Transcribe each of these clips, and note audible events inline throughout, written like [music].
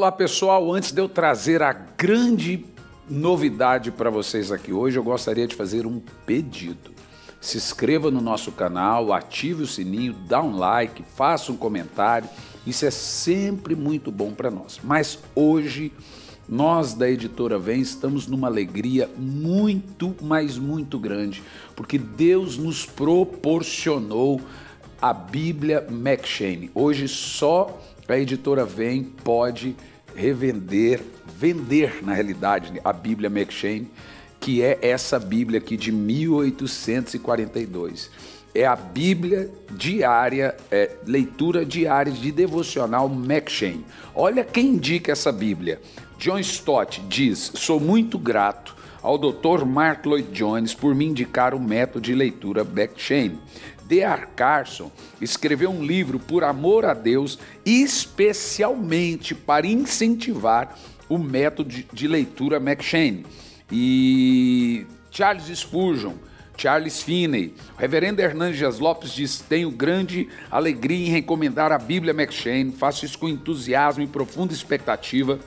Olá pessoal, antes de eu trazer a grande novidade para vocês aqui hoje, eu gostaria de fazer um pedido. Se inscreva no nosso canal, ative o sininho, dá um like, faça um comentário. Isso é sempre muito bom para nós. Mas hoje nós da editora Vem estamos numa alegria muito, mas muito grande, porque Deus nos proporcionou a Bíblia McShane. Hoje só a editora Vem pode revender, vender na realidade a Bíblia McShane, que é essa Bíblia aqui de 1842. É a Bíblia diária, é, leitura diária de devocional McShane. Olha quem indica essa Bíblia. John Stott diz: Sou muito grato ao Dr. Mark Lloyd Jones por me indicar o método de leitura McShane. D.A. Carson escreveu um livro por amor a Deus, especialmente para incentivar o método de leitura McShane. E Charles Spurgeon, Charles Finney, Reverendo Hernandes Lopes diz: Tenho grande alegria em recomendar a Bíblia McShane, faço isso com entusiasmo e profunda expectativa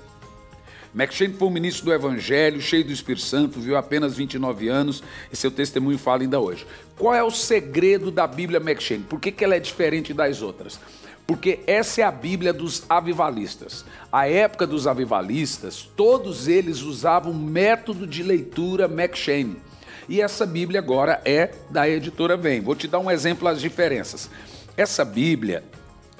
McShane foi um ministro do Evangelho, cheio do Espírito Santo, viu apenas 29 anos e seu testemunho fala ainda hoje. Qual é o segredo da Bíblia McShane? Por que, que ela é diferente das outras? porque essa é a Bíblia dos avivalistas. A época dos avivalistas, todos eles usavam método de leitura McShane. E essa Bíblia agora é da editora Vem. Vou te dar um exemplo das diferenças. Essa Bíblia,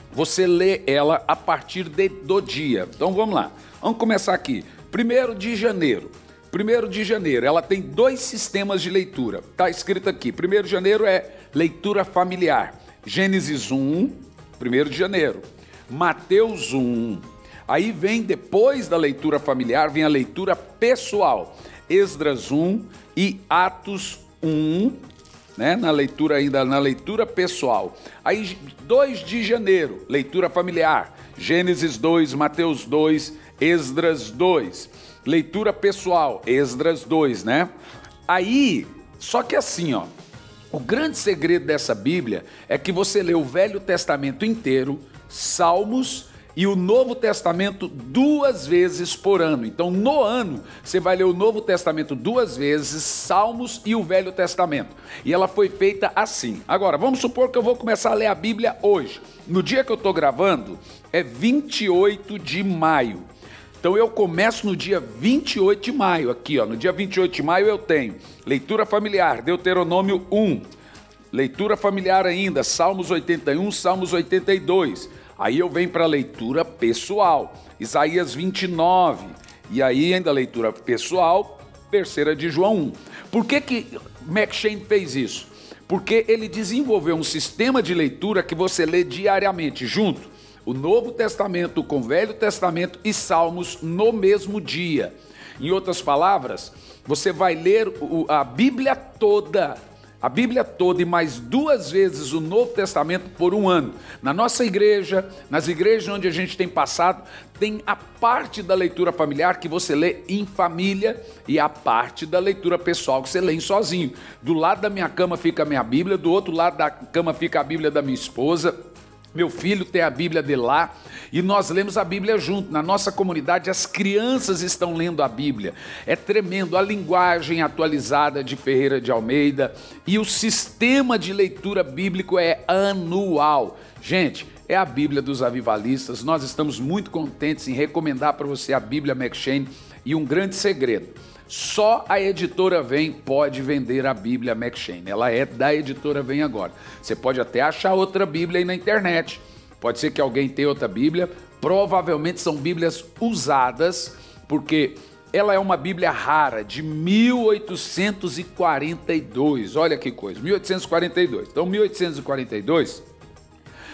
você lê ela a partir de, do dia. Então vamos lá. Vamos começar aqui. Primeiro de janeiro. Primeiro de janeiro, ela tem dois sistemas de leitura. Está escrito aqui. Primeiro de janeiro é leitura familiar. Gênesis 1, primeiro de janeiro. Mateus 1. Aí vem, depois da leitura familiar, vem a leitura pessoal. Esdras 1 e Atos 1, né? Na leitura ainda, na leitura pessoal. Aí 2 de janeiro, leitura familiar. Gênesis 2, Mateus 2, Esdras 2. Leitura pessoal, Esdras 2, né? Aí, só que assim, ó, o grande segredo dessa Bíblia é que você lê o Velho Testamento inteiro, Salmos e o Novo Testamento duas vezes por ano. Então, no ano, você vai ler o Novo Testamento duas vezes, Salmos e o Velho Testamento. E ela foi feita assim. Agora, vamos supor que eu vou começar a ler a Bíblia hoje. No dia que eu estou gravando, é 28 de maio. Então eu começo no dia 28 de maio, aqui, ó. No dia 28 de maio eu tenho leitura familiar, Deuteronômio 1. Leitura familiar ainda, Salmos 81, Salmos 82. Aí eu venho para a leitura pessoal, Isaías 29. E aí ainda leitura pessoal, terceira de João 1. Por que que McShane fez isso? Porque ele desenvolveu um sistema de leitura que você lê diariamente junto o Novo Testamento com o Velho Testamento e Salmos no mesmo dia. Em outras palavras, você vai ler a Bíblia toda, a Bíblia toda e mais duas vezes o Novo Testamento por um ano. Na nossa igreja, nas igrejas onde a gente tem passado, tem a parte da leitura familiar que você lê em família e a parte da leitura pessoal que você lê sozinho. Do lado da minha cama fica a minha Bíblia, do outro lado da cama fica a Bíblia da minha esposa meu filho tem a Bíblia de lá e nós lemos a Bíblia junto. Na nossa comunidade, as crianças estão lendo a Bíblia. É tremendo a linguagem atualizada de Ferreira de Almeida e o sistema de leitura bíblico é anual. Gente, é a Bíblia dos Avivalistas. Nós estamos muito contentes em recomendar para você a Bíblia McShane e um grande segredo: só a editora Vem pode vender a Bíblia McShane. Ela é da editora Vem agora. Você pode até achar outra Bíblia aí na internet. Pode ser que alguém tenha outra Bíblia. Provavelmente são Bíblias usadas, porque ela é uma Bíblia rara de 1842. Olha que coisa, 1842. Então, 1842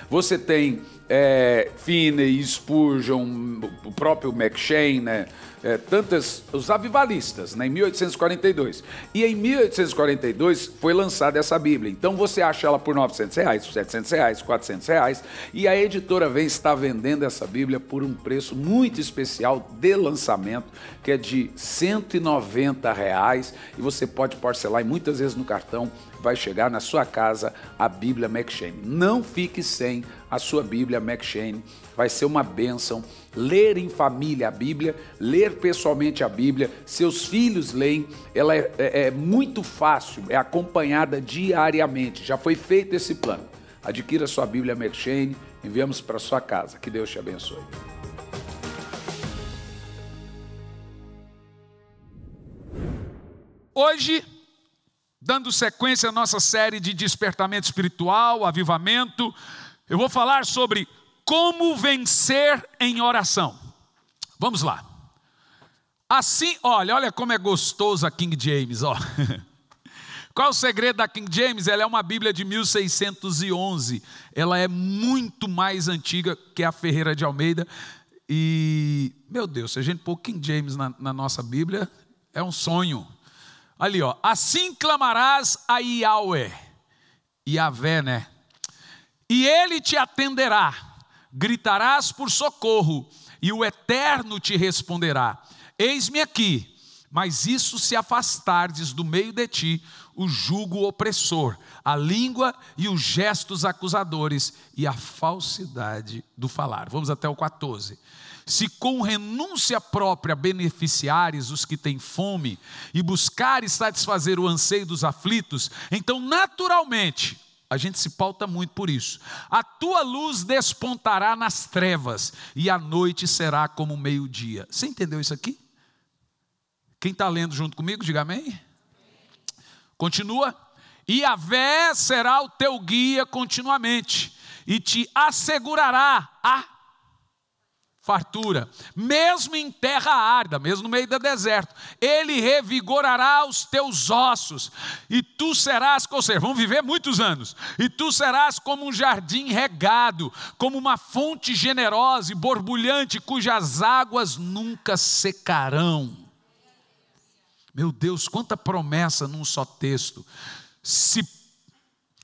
você tem é, Finney, Spurgeon, o próprio McShane, né? É, tantas, os avivalistas, né? em 1842. E em 1842 foi lançada essa Bíblia. Então você acha ela por 900 reais, 700 reais, 400 reais. E a editora vem está vendendo essa Bíblia por um preço muito especial de lançamento, que é de 190 reais. E você pode parcelar muitas vezes no cartão vai chegar na sua casa a Bíblia McShane. Não fique sem a sua Bíblia McShane, vai ser uma bênção. Ler em família a Bíblia, ler pessoalmente a Bíblia, seus filhos leem, ela é, é, é muito fácil, é acompanhada diariamente. Já foi feito esse plano. Adquira sua Bíblia McShane, enviamos para sua casa. Que Deus te abençoe. Hoje dando sequência à nossa série de despertamento espiritual, avivamento, eu vou falar sobre como vencer em oração. Vamos lá. Assim, olha, olha como é gostoso a King James, ó. [laughs] Qual é o segredo da King James? Ela é uma Bíblia de 1611. Ela é muito mais antiga que a Ferreira de Almeida. E, meu Deus, se a gente pôr King James na, na nossa Bíblia, é um sonho. Ali, ó. Assim clamarás a Yahweh, Yahvé, né? E ele te atenderá, gritarás por socorro, e o Eterno te responderá: Eis-me aqui. Mas isso se afastardes do meio de ti o jugo opressor, a língua e os gestos acusadores e a falsidade do falar. Vamos até o 14. Se com renúncia própria beneficiares os que têm fome e buscares satisfazer o anseio dos aflitos, então naturalmente a gente se pauta muito por isso. A tua luz despontará nas trevas e a noite será como meio-dia. Você entendeu isso aqui? Quem está lendo junto comigo, diga amém. Continua. E a vé será o teu guia continuamente e te assegurará a fartura. Mesmo em terra árida, mesmo no meio do deserto, ele revigorará os teus ossos, e tu serás, ou seja, vão viver muitos anos, e tu serás como um jardim regado, como uma fonte generosa e borbulhante, cujas águas nunca secarão. Meu Deus, quanta promessa num só texto. Se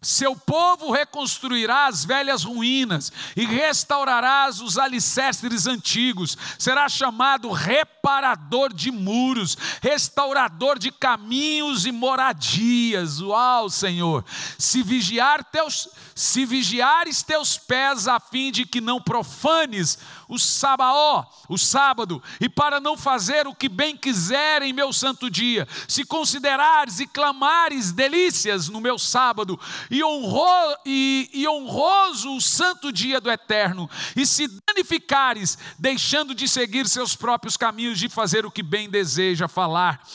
seu povo reconstruirá as velhas ruínas e restaurará os alicerces antigos. Será chamado rep reparador de muros, restaurador de caminhos e moradias. Uau, Senhor! Se vigiar teus, se vigiares teus pés a fim de que não profanes o sabaó, o sábado, e para não fazer o que bem quiser em meu santo dia, se considerares e clamares delícias no meu sábado, e, honro, e, e honroso o santo dia do eterno, e se danificares, deixando de seguir seus próprios caminhos livres de fazer o que bem deseja, falar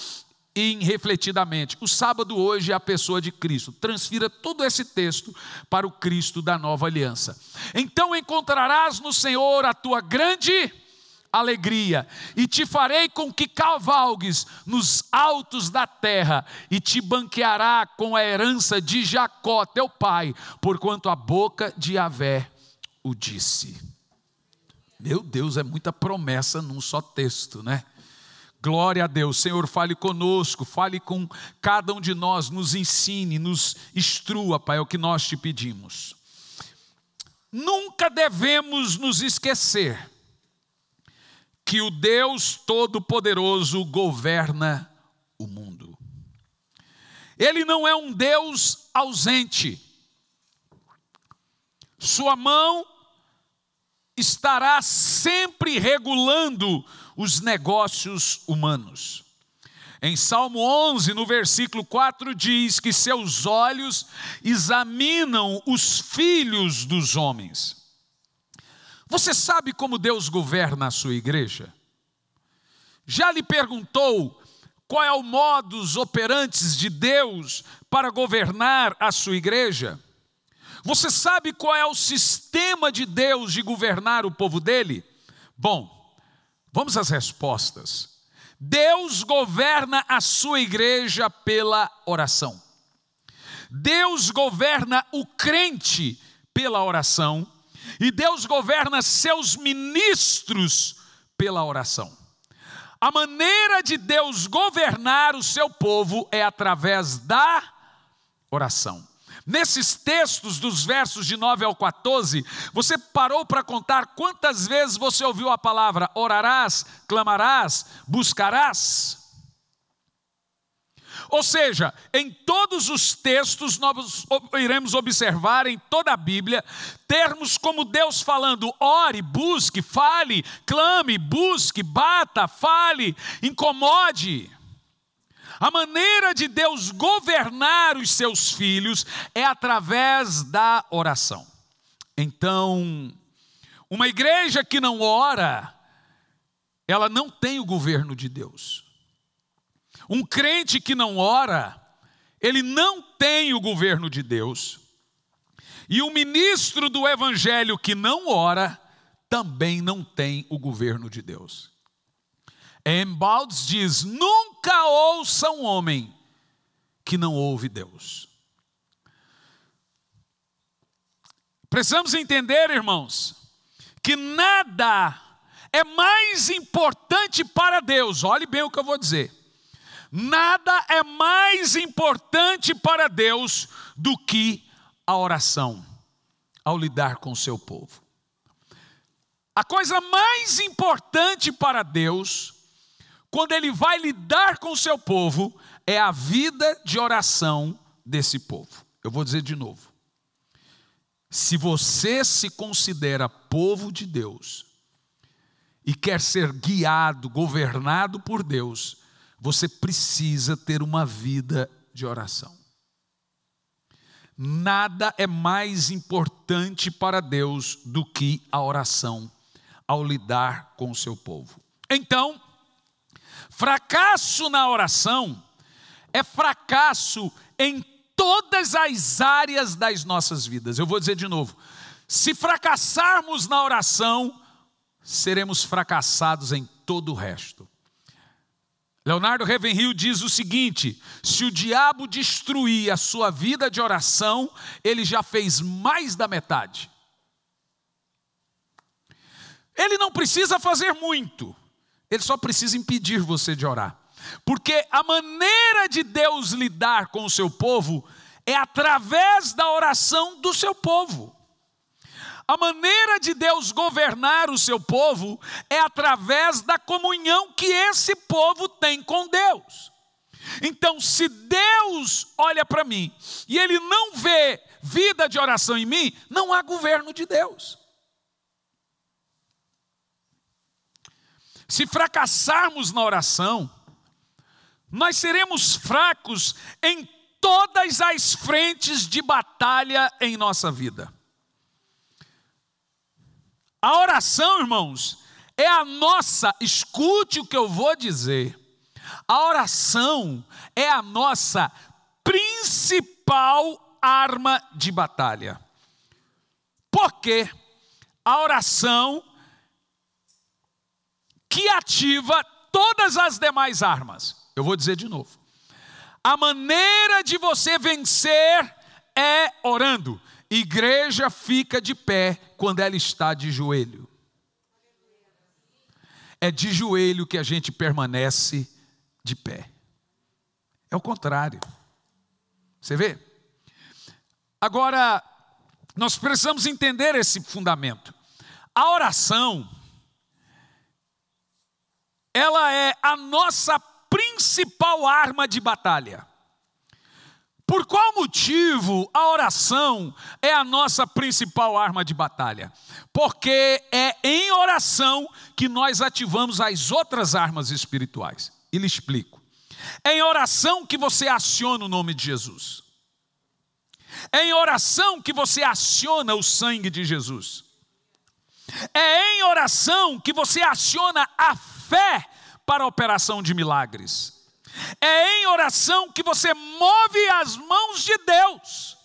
irrefletidamente. O sábado hoje é a pessoa de Cristo. Transfira todo esse texto para o Cristo da nova aliança. Então encontrarás no Senhor a tua grande alegria, e te farei com que cavalgues nos altos da terra, e te banqueará com a herança de Jacó, teu pai, porquanto a boca de Avé o disse. Meu Deus, é muita promessa num só texto, né? Glória a Deus, Senhor, fale conosco, fale com cada um de nós, nos ensine, nos instrua, Pai, é o que nós te pedimos. Nunca devemos nos esquecer que o Deus Todo-Poderoso governa o mundo. Ele não é um Deus ausente, Sua mão estará sempre regulando os negócios humanos. Em Salmo 11, no versículo 4, diz que seus olhos examinam os filhos dos homens. Você sabe como Deus governa a sua igreja? Já lhe perguntou qual é o modus operantes de Deus para governar a sua igreja? Você sabe qual é o sistema de Deus de governar o povo dele? Bom, vamos às respostas. Deus governa a sua igreja pela oração. Deus governa o crente pela oração. E Deus governa seus ministros pela oração. A maneira de Deus governar o seu povo é através da oração. Nesses textos, dos versos de 9 ao 14, você parou para contar quantas vezes você ouviu a palavra orarás, clamarás, buscarás? Ou seja, em todos os textos nós iremos observar em toda a Bíblia termos como Deus falando: ore, busque, fale, clame, busque, bata, fale, incomode. A maneira de Deus governar os seus filhos é através da oração. Então, uma igreja que não ora, ela não tem o governo de Deus. Um crente que não ora, ele não tem o governo de Deus. E o ministro do evangelho que não ora, também não tem o governo de Deus. Embaldes diz: nunca nunca ouça um homem que não ouve Deus. Precisamos entender, irmãos, que nada é mais importante para Deus, olhe bem o que eu vou dizer. Nada é mais importante para Deus do que a oração, ao lidar com o seu povo. A coisa mais importante para Deus quando ele vai lidar com o seu povo, é a vida de oração desse povo. Eu vou dizer de novo. Se você se considera povo de Deus e quer ser guiado, governado por Deus, você precisa ter uma vida de oração. Nada é mais importante para Deus do que a oração ao lidar com o seu povo. Então, Fracasso na oração é fracasso em todas as áreas das nossas vidas. Eu vou dizer de novo: se fracassarmos na oração, seremos fracassados em todo o resto. Leonardo Ravenhill diz o seguinte: se o diabo destruir a sua vida de oração, ele já fez mais da metade. Ele não precisa fazer muito, ele só precisa impedir você de orar. Porque a maneira de Deus lidar com o seu povo é através da oração do seu povo. A maneira de Deus governar o seu povo é através da comunhão que esse povo tem com Deus. Então, se Deus olha para mim e ele não vê vida de oração em mim, não há governo de Deus. Se fracassarmos na oração, nós seremos fracos em todas as frentes de batalha em nossa vida. A oração, irmãos, é a nossa, escute o que eu vou dizer. A oração é a nossa principal arma de batalha. Por quê? A oração que ativa todas as demais armas. Eu vou dizer de novo. A maneira de você vencer é orando. Igreja fica de pé quando ela está de joelho. É de joelho que a gente permanece de pé. É o contrário. Você vê? Agora, nós precisamos entender esse fundamento. A oração ela é a nossa principal arma de batalha. Por qual motivo a oração é a nossa principal arma de batalha? Porque é em oração que nós ativamos as outras armas espirituais. E lhe explico. É em oração que você aciona o nome de Jesus. É em oração que você aciona o sangue de Jesus. É em oração que você aciona a fé para a operação de milagres. É em oração que você move as mãos de Deus.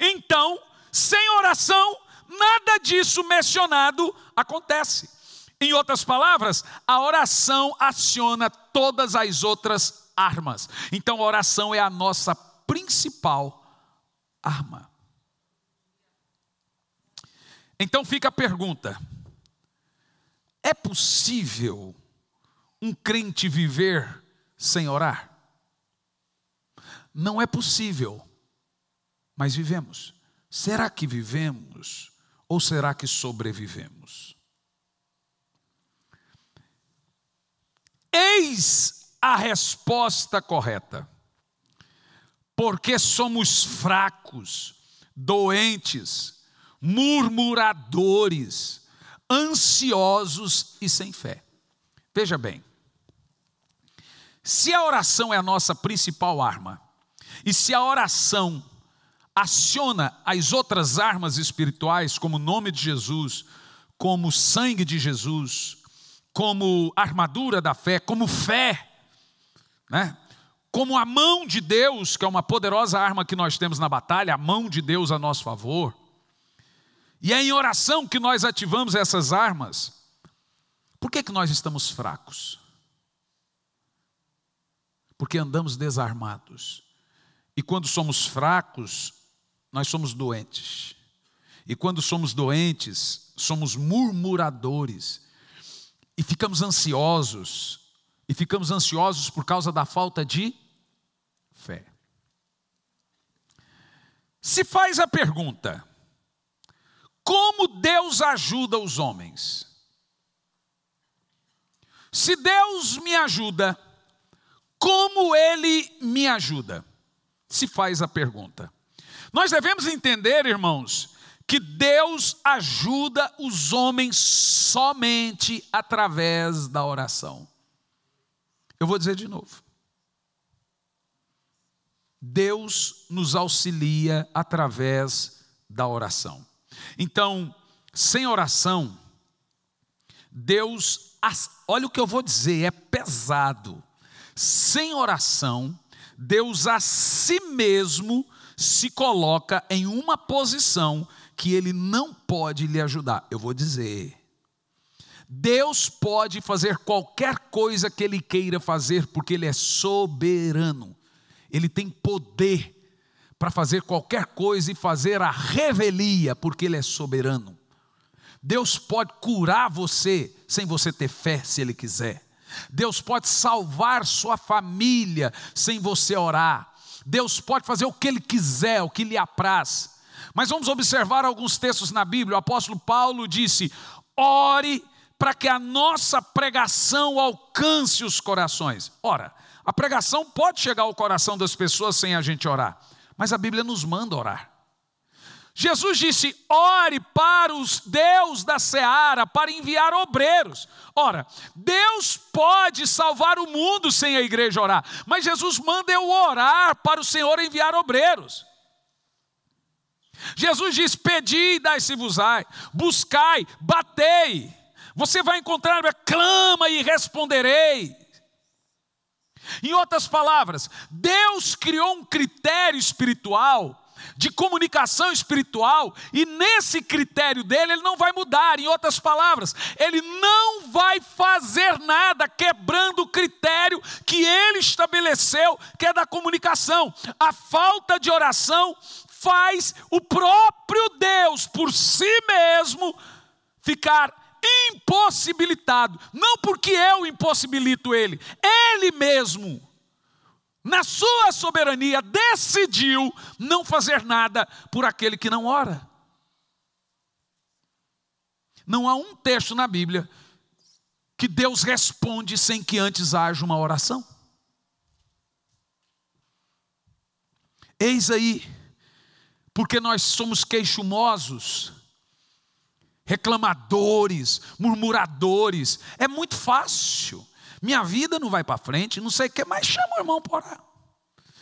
Então, sem oração, nada disso mencionado acontece. Em outras palavras, a oração aciona todas as outras armas. Então, a oração é a nossa principal arma. Então fica a pergunta: é possível um crente viver sem orar? Não é possível, mas vivemos. Será que vivemos ou será que sobrevivemos? Eis a resposta correta. Porque somos fracos, doentes, murmuradores, ansiosos e sem fé. Veja bem, se a oração é a nossa principal arma, e se a oração aciona as outras armas espirituais, como o nome de Jesus, como o sangue de Jesus, como armadura da fé, como fé, né? como a mão de Deus, que é uma poderosa arma que nós temos na batalha, a mão de Deus a nosso favor. E é em oração que nós ativamos essas armas. Por que, é que nós estamos fracos? porque andamos desarmados. E quando somos fracos, nós somos doentes. E quando somos doentes, somos murmuradores. E ficamos ansiosos. E ficamos ansiosos por causa da falta de fé. Se faz a pergunta: como Deus ajuda os homens? Se Deus me ajuda, como ele me ajuda? Se faz a pergunta. Nós devemos entender, irmãos, que Deus ajuda os homens somente através da oração. Eu vou dizer de novo. Deus nos auxilia através da oração. Então, sem oração, Deus, olha o que eu vou dizer, é pesado. Sem oração, Deus a si mesmo se coloca em uma posição que ele não pode lhe ajudar. Eu vou dizer. Deus pode fazer qualquer coisa que ele queira fazer, porque ele é soberano. Ele tem poder para fazer qualquer coisa e fazer a revelia, porque ele é soberano. Deus pode curar você sem você ter fé, se ele quiser. Deus pode salvar sua família sem você orar. Deus pode fazer o que Ele quiser, o que lhe apraz. Mas vamos observar alguns textos na Bíblia. O apóstolo Paulo disse: ore para que a nossa pregação alcance os corações. Ora, a pregação pode chegar ao coração das pessoas sem a gente orar, mas a Bíblia nos manda orar. Jesus disse: ore para os deus da seara, para enviar obreiros. Ora, Deus pode salvar o mundo sem a igreja orar, mas Jesus manda eu orar para o Senhor enviar obreiros. Jesus diz: Pedi e dai-se-vos-ai, buscai, batei, você vai encontrar, clama e responderei. Em outras palavras, Deus criou um critério espiritual de comunicação espiritual, e nesse critério dele, ele não vai mudar. Em outras palavras, ele não vai fazer nada quebrando o critério que ele estabeleceu, que é da comunicação. A falta de oração faz o próprio Deus, por si mesmo, ficar impossibilitado, não porque eu impossibilito ele, ele mesmo na sua soberania, decidiu não fazer nada por aquele que não ora. Não há um texto na Bíblia que Deus responde sem que antes haja uma oração. Eis aí, porque nós somos queixumosos, reclamadores, murmuradores, é muito fácil minha vida não vai para frente, não sei o que, mas chama o irmão para orar.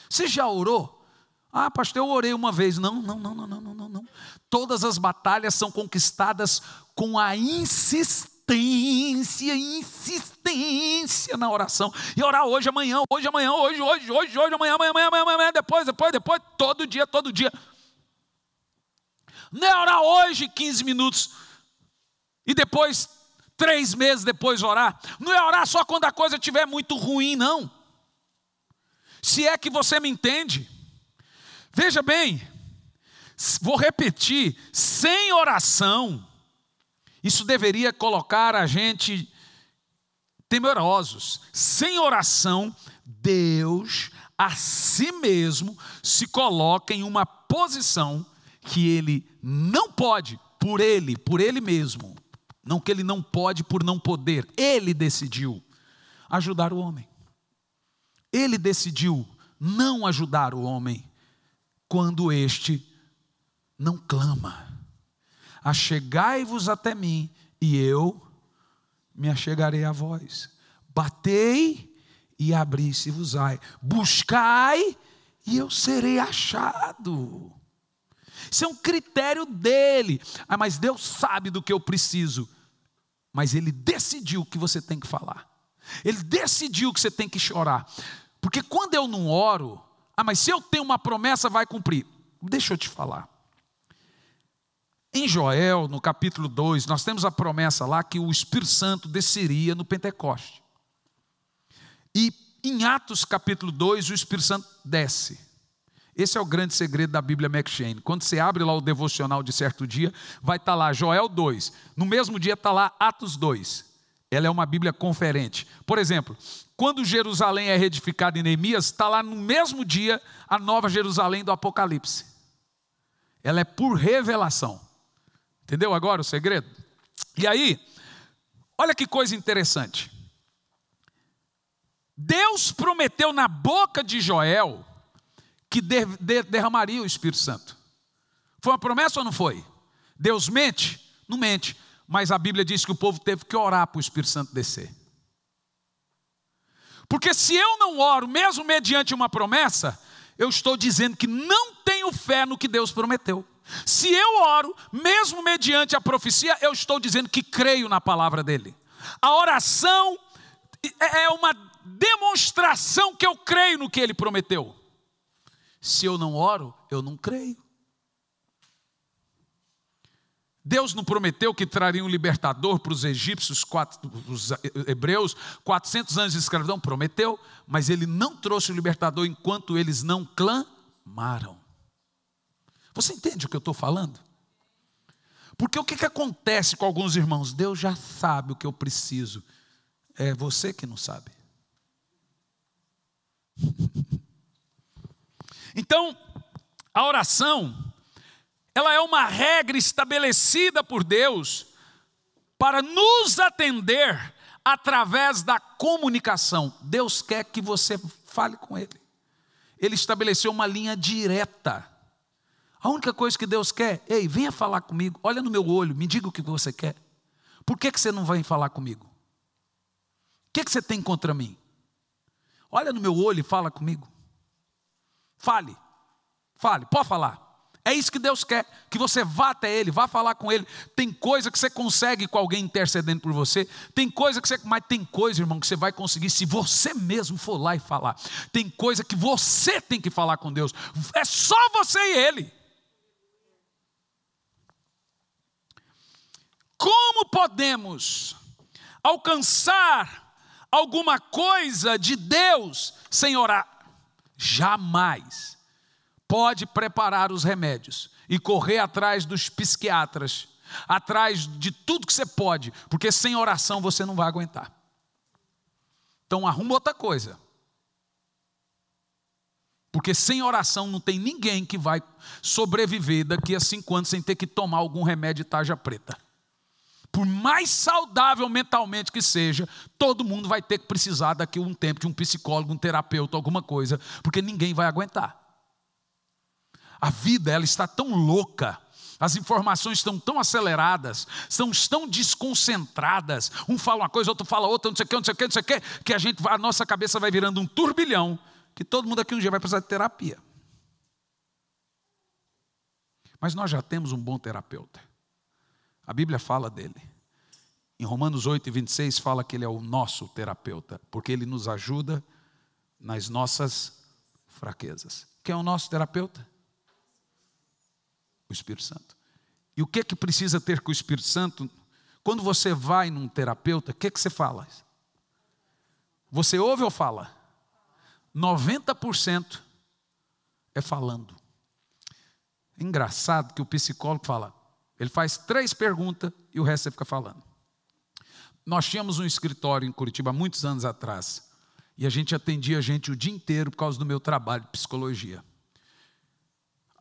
Você já orou? Ah, pastor, eu orei uma vez. Não, não, não, não, não, não, não. Todas as batalhas são conquistadas com a insistência, insistência na oração. E orar hoje, amanhã, hoje, amanhã, hoje, hoje, hoje, hoje, amanhã, amanhã, amanhã, amanhã, amanhã depois, depois, depois, todo dia, todo dia. Não é orar hoje 15 minutos e depois três meses depois orar. Não é orar só quando a coisa estiver muito ruim, não. Se é que você me entende. Veja bem, vou repetir: sem oração, isso deveria colocar a gente temerosos. Sem oração, Deus a si mesmo se coloca em uma posição que ele não pode, por ele, por ele mesmo, não que ele não pode por não poder. Ele decidiu ajudar o homem. Ele decidiu não ajudar o homem quando este não clama. Achegai-vos até mim e eu me achegarei a vós. Batei e abri-se-vos-ai. Buscai e eu serei achado. Isso é um critério dele. Ah, mas Deus sabe do que eu preciso. Mas ele decidiu o que você tem que falar. Ele decidiu que você tem que chorar. Porque quando eu não oro, ah, mas se eu tenho uma promessa, vai cumprir. Deixa eu te falar. Em Joel, no capítulo 2, nós temos a promessa lá que o Espírito Santo desceria no Pentecoste. E em Atos, capítulo 2, o Espírito Santo desce. Esse é o grande segredo da Bíblia McShane. Quando você abre lá o devocional de certo dia, vai estar tá lá Joel 2. No mesmo dia está lá Atos 2. Ela é uma Bíblia conferente. Por exemplo, quando Jerusalém é reedificada em Neemias, está lá no mesmo dia a nova Jerusalém do Apocalipse. Ela é por revelação. Entendeu agora o segredo? E aí, olha que coisa interessante. Deus prometeu na boca de Joel que de, de, derramaria o Espírito Santo. Foi uma promessa ou não foi? Deus mente? Não mente. Mas a Bíblia diz que o povo teve que orar para o Espírito Santo descer. Porque se eu não oro, mesmo mediante uma promessa, eu estou dizendo que não tenho fé no que Deus prometeu. Se eu oro, mesmo mediante a profecia, eu estou dizendo que creio na palavra dele. A oração é, é uma demonstração que eu creio no que ele prometeu. Se eu não oro, eu não creio. Deus não prometeu que traria um libertador para os egípcios, os hebreus, 400 anos de escravidão? Prometeu, mas ele não trouxe o libertador enquanto eles não clamaram. Você entende o que eu estou falando? Porque o que, que acontece com alguns irmãos? Deus já sabe o que eu preciso, é você que não sabe. Então, a oração, ela é uma regra estabelecida por Deus para nos atender através da comunicação. Deus quer que você fale com Ele. Ele estabeleceu uma linha direta. A única coisa que Deus quer, ei, venha falar comigo, olha no meu olho, me diga o que você quer. Por que, que você não vem falar comigo? O que, que você tem contra mim? Olha no meu olho e fala comigo. Fale, fale, pode falar. É isso que Deus quer, que você vá até Ele, vá falar com Ele. Tem coisa que você consegue com alguém intercedendo por você, tem coisa que você. Mas tem coisa, irmão, que você vai conseguir se você mesmo for lá e falar. Tem coisa que você tem que falar com Deus. É só você e Ele. Como podemos alcançar alguma coisa de Deus sem orar? jamais pode preparar os remédios e correr atrás dos psiquiatras, atrás de tudo que você pode, porque sem oração você não vai aguentar. Então arruma outra coisa. Porque sem oração não tem ninguém que vai sobreviver daqui a cinco anos sem ter que tomar algum remédio de tarja preta por mais saudável mentalmente que seja, todo mundo vai ter que precisar daqui a um tempo de um psicólogo, um terapeuta, alguma coisa, porque ninguém vai aguentar. A vida ela está tão louca, as informações estão tão aceleradas, são tão desconcentradas. Um fala uma coisa, outro fala outra, não sei o que, não sei o que, não sei o que, que a gente, a nossa cabeça vai virando um turbilhão, que todo mundo aqui um dia vai precisar de terapia. Mas nós já temos um bom terapeuta. A Bíblia fala dele. Em Romanos 8, 26, fala que ele é o nosso terapeuta, porque ele nos ajuda nas nossas fraquezas. Quem é o nosso terapeuta? O Espírito Santo. E o que é que precisa ter com o Espírito Santo? Quando você vai num terapeuta, o que é que você fala? Você ouve ou fala? 90% é falando. É engraçado que o psicólogo fala: ele faz três perguntas e o resto você fica falando. Nós tínhamos um escritório em Curitiba há muitos anos atrás. E a gente atendia a gente o dia inteiro por causa do meu trabalho de psicologia.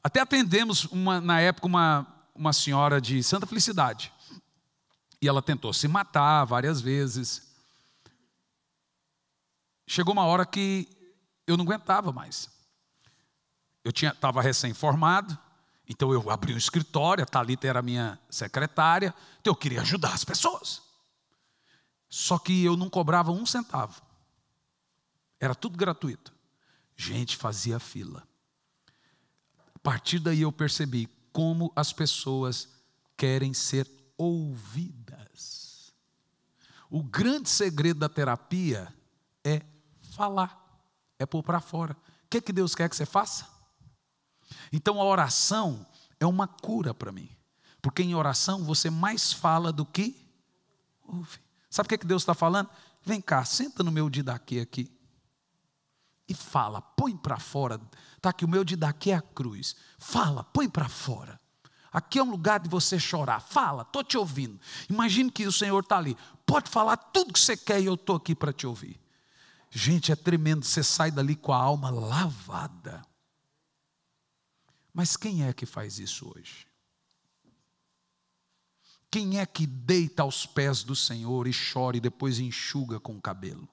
Até atendemos, uma, na época, uma, uma senhora de Santa Felicidade. E ela tentou se matar várias vezes. Chegou uma hora que eu não aguentava mais. Eu estava recém-formado, então eu abri um escritório, tá a Thalita era minha secretária, então eu queria ajudar as pessoas. Só que eu não cobrava um centavo. Era tudo gratuito. Gente, fazia fila. A partir daí eu percebi como as pessoas querem ser ouvidas. O grande segredo da terapia é falar, é pôr para fora. O que, é que Deus quer que você faça? Então a oração é uma cura para mim, porque em oração você mais fala do que ouve. Sabe o que, é que Deus está falando? Vem cá, senta no meu didaquê aqui e fala, põe para fora. Tá que o meu didaquê é a cruz. Fala, põe para fora. Aqui é um lugar de você chorar. Fala, estou te ouvindo. Imagine que o Senhor está ali. Pode falar tudo que você quer e eu estou aqui para te ouvir. Gente, é tremendo. Você sai dali com a alma lavada. Mas quem é que faz isso hoje? Quem é que deita aos pés do Senhor e chora e depois enxuga com o cabelo?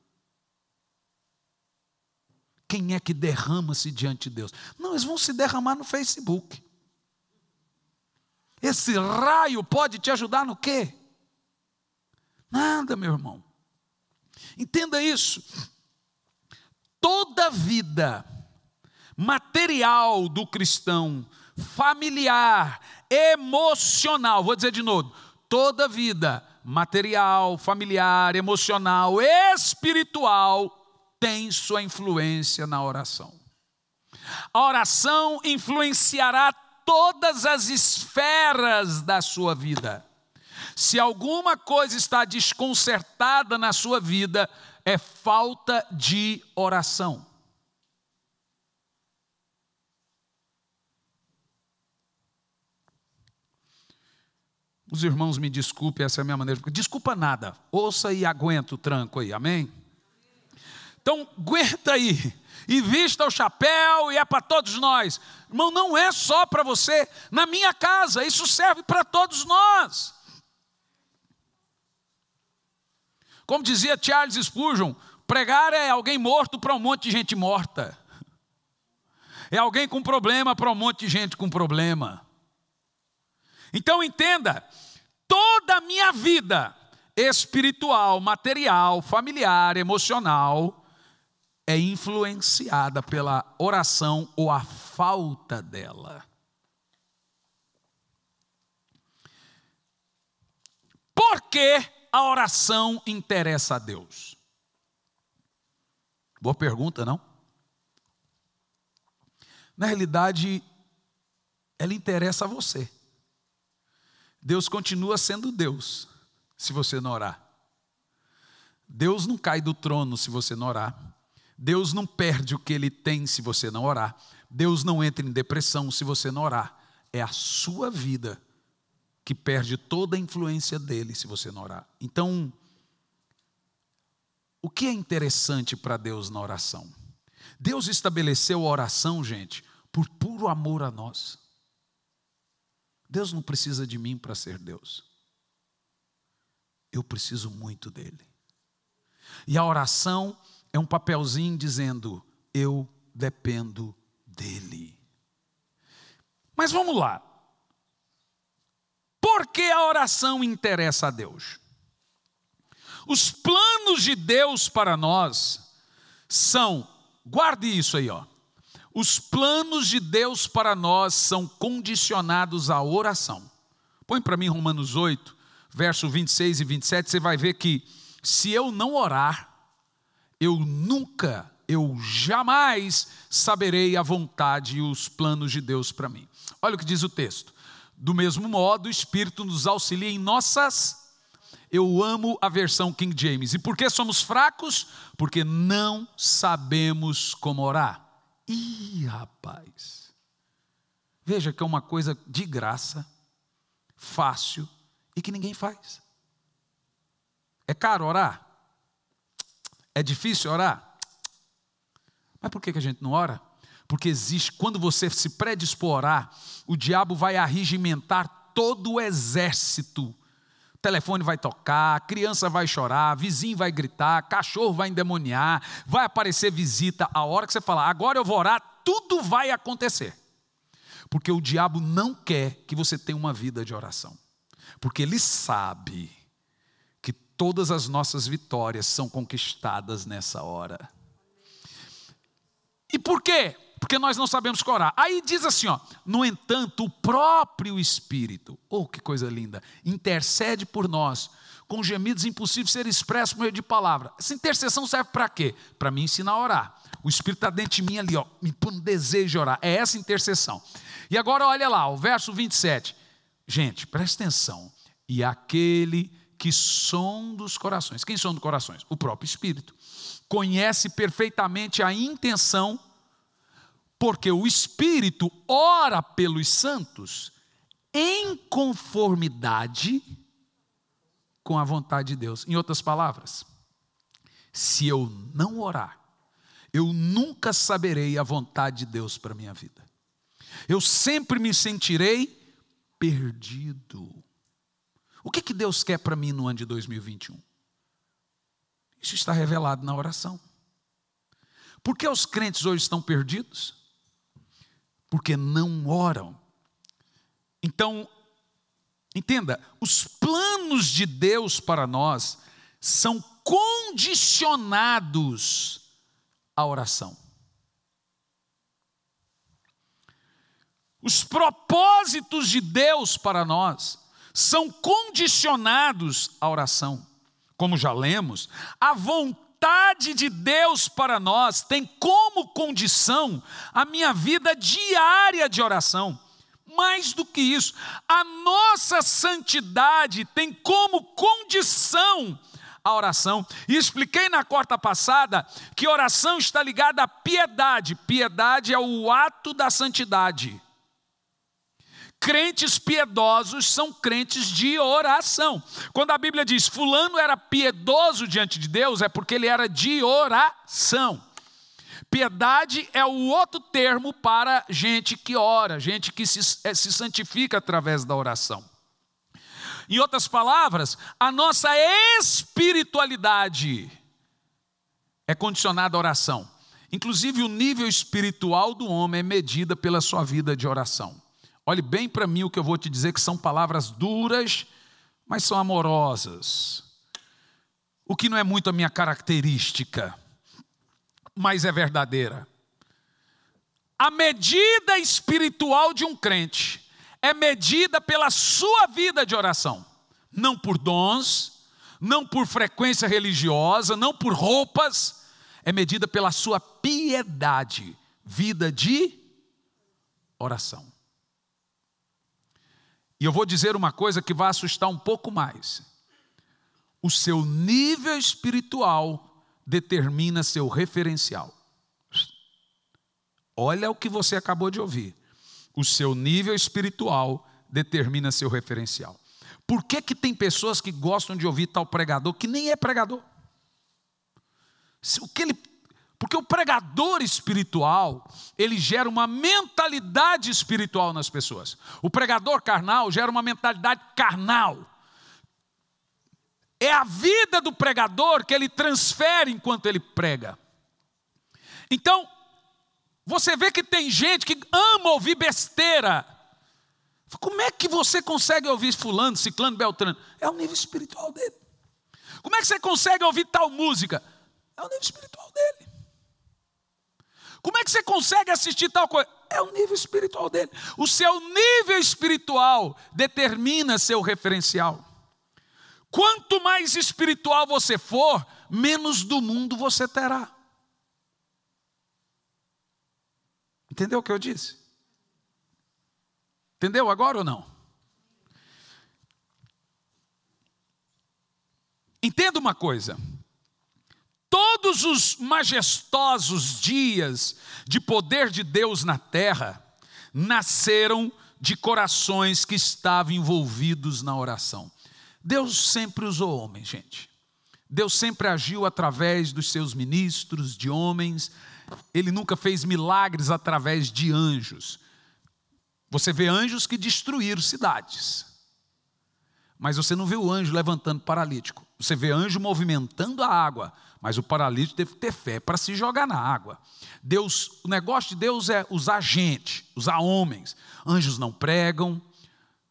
Quem é que derrama-se diante de Deus? Não, eles vão se derramar no Facebook. Esse raio pode te ajudar no quê? Nada, meu irmão. Entenda isso. Toda vida material do cristão, familiar, emocional. Vou dizer de novo: toda vida material, familiar, emocional, espiritual tem sua influência na oração. A oração influenciará todas as esferas da sua vida. Se alguma coisa está desconcertada na sua vida, é falta de oração. Os irmãos me desculpem, essa é a minha maneira. Desculpa nada. Ouça e aguenta o tranco aí, amém? Então, aguenta aí. E vista o chapéu e é para todos nós. Irmão, não é só para você. Na minha casa, isso serve para todos nós. Como dizia Charles Spurgeon, pregar é alguém morto para um monte de gente morta. É alguém com problema para um monte de gente com problema. Então entenda, toda a minha vida espiritual, material, familiar, emocional é influenciada pela oração ou a falta dela. Por que a oração interessa a Deus? Boa pergunta, não? Na realidade, ela interessa a você. Deus continua sendo Deus se você não orar. Deus não cai do trono se você não orar. Deus não perde o que ele tem se você não orar. Deus não entra em depressão se você não orar. É a sua vida que perde toda a influência dele se você não orar. Então, o que é interessante para Deus na oração? Deus estabeleceu a oração, gente, por puro amor a nós. Deus não precisa de mim para ser Deus. Eu preciso muito dele. E a oração é um papelzinho dizendo: eu dependo dele. Mas vamos lá. Por que a oração interessa a Deus? Os planos de Deus para nós são, guarde isso aí, ó. Os planos de Deus para nós são condicionados à oração. Põe para mim Romanos 8, verso 26 e 27, você vai ver que se eu não orar, eu nunca, eu jamais saberei a vontade e os planos de Deus para mim. Olha o que diz o texto. Do mesmo modo, o Espírito nos auxilia em nossas. Eu amo a versão King James. E por que somos fracos? Porque não sabemos como orar. Ih, rapaz! Veja que é uma coisa de graça, fácil e que ninguém faz. É caro orar? É difícil orar? Mas por que a gente não ora? Porque existe, quando você se predispor a orar, o diabo vai arregimentar todo o exército telefone vai tocar, criança vai chorar, vizinho vai gritar, cachorro vai endemoniar, vai aparecer visita. A hora que você falar, agora eu vou orar, tudo vai acontecer. Porque o diabo não quer que você tenha uma vida de oração. Porque ele sabe que todas as nossas vitórias são conquistadas nessa hora. E por quê? porque nós não sabemos corar. Aí diz assim, ó, no entanto, o próprio Espírito, oh que coisa linda, intercede por nós com gemidos impossíveis ser expressos por meio de palavra. Essa intercessão serve para quê? Para me ensinar a orar. O Espírito está dentro de mim ali, ó, me põe desejo de orar. É essa intercessão. E agora olha lá, o verso 27. Gente, presta atenção. E aquele que som dos corações. Quem som dos corações? O próprio Espírito. Conhece perfeitamente a intenção porque o Espírito ora pelos santos em conformidade com a vontade de Deus. Em outras palavras, se eu não orar, eu nunca saberei a vontade de Deus para a minha vida. Eu sempre me sentirei perdido. O que, que Deus quer para mim no ano de 2021? Isso está revelado na oração. Por que os crentes hoje estão perdidos? porque não oram. Então, entenda, os planos de Deus para nós são condicionados à oração. Os propósitos de Deus para nós são condicionados à oração. Como já lemos, a vontade vontade de Deus para nós tem como condição a minha vida diária de oração. Mais do que isso, a nossa santidade tem como condição a oração. E expliquei na quarta passada que oração está ligada à piedade. Piedade é o ato da santidade. Crentes piedosos são crentes de oração. Quando a Bíblia diz Fulano era piedoso diante de Deus, é porque ele era de oração. Piedade é o outro termo para gente que ora, gente que se, eh, se santifica através da oração. Em outras palavras, a nossa espiritualidade é condicionada à oração. Inclusive, o nível espiritual do homem é medida pela sua vida de oração. Olhe bem para mim o que eu vou te dizer, que são palavras duras, mas são amorosas. O que não é muito a minha característica, mas é verdadeira. A medida espiritual de um crente é medida pela sua vida de oração, não por dons, não por frequência religiosa, não por roupas, é medida pela sua piedade, vida de oração. E eu vou dizer uma coisa que vai assustar um pouco mais. O seu nível espiritual determina seu referencial. Olha o que você acabou de ouvir. O seu nível espiritual determina seu referencial. Por que, que tem pessoas que gostam de ouvir tal pregador que nem é pregador? O que ele porque o pregador espiritual, ele gera uma mentalidade espiritual nas pessoas. O pregador carnal gera uma mentalidade carnal. É a vida do pregador que ele transfere enquanto ele prega. Então, você vê que tem gente que ama ouvir besteira. Como é que você consegue ouvir fulano, ciclano, beltrano? É o nível espiritual dele. Como é que você consegue ouvir tal música? É o nível espiritual dele. Como é que você consegue assistir tal coisa? É o nível espiritual dele. O seu nível espiritual determina seu referencial. Quanto mais espiritual você for, menos do mundo você terá. Entendeu o que eu disse? Entendeu agora ou não? Entenda uma coisa. Todos os majestosos dias de poder de Deus na terra nasceram de corações que estavam envolvidos na oração. Deus sempre usou homens, gente. Deus sempre agiu através dos seus ministros, de homens. Ele nunca fez milagres através de anjos. Você vê anjos que destruíram cidades. Mas você não vê o anjo levantando paralítico. Você vê anjo movimentando a água. Mas o paralítico teve que ter fé para se jogar na água. Deus, o negócio de Deus é usar gente, usar homens. Anjos não pregam.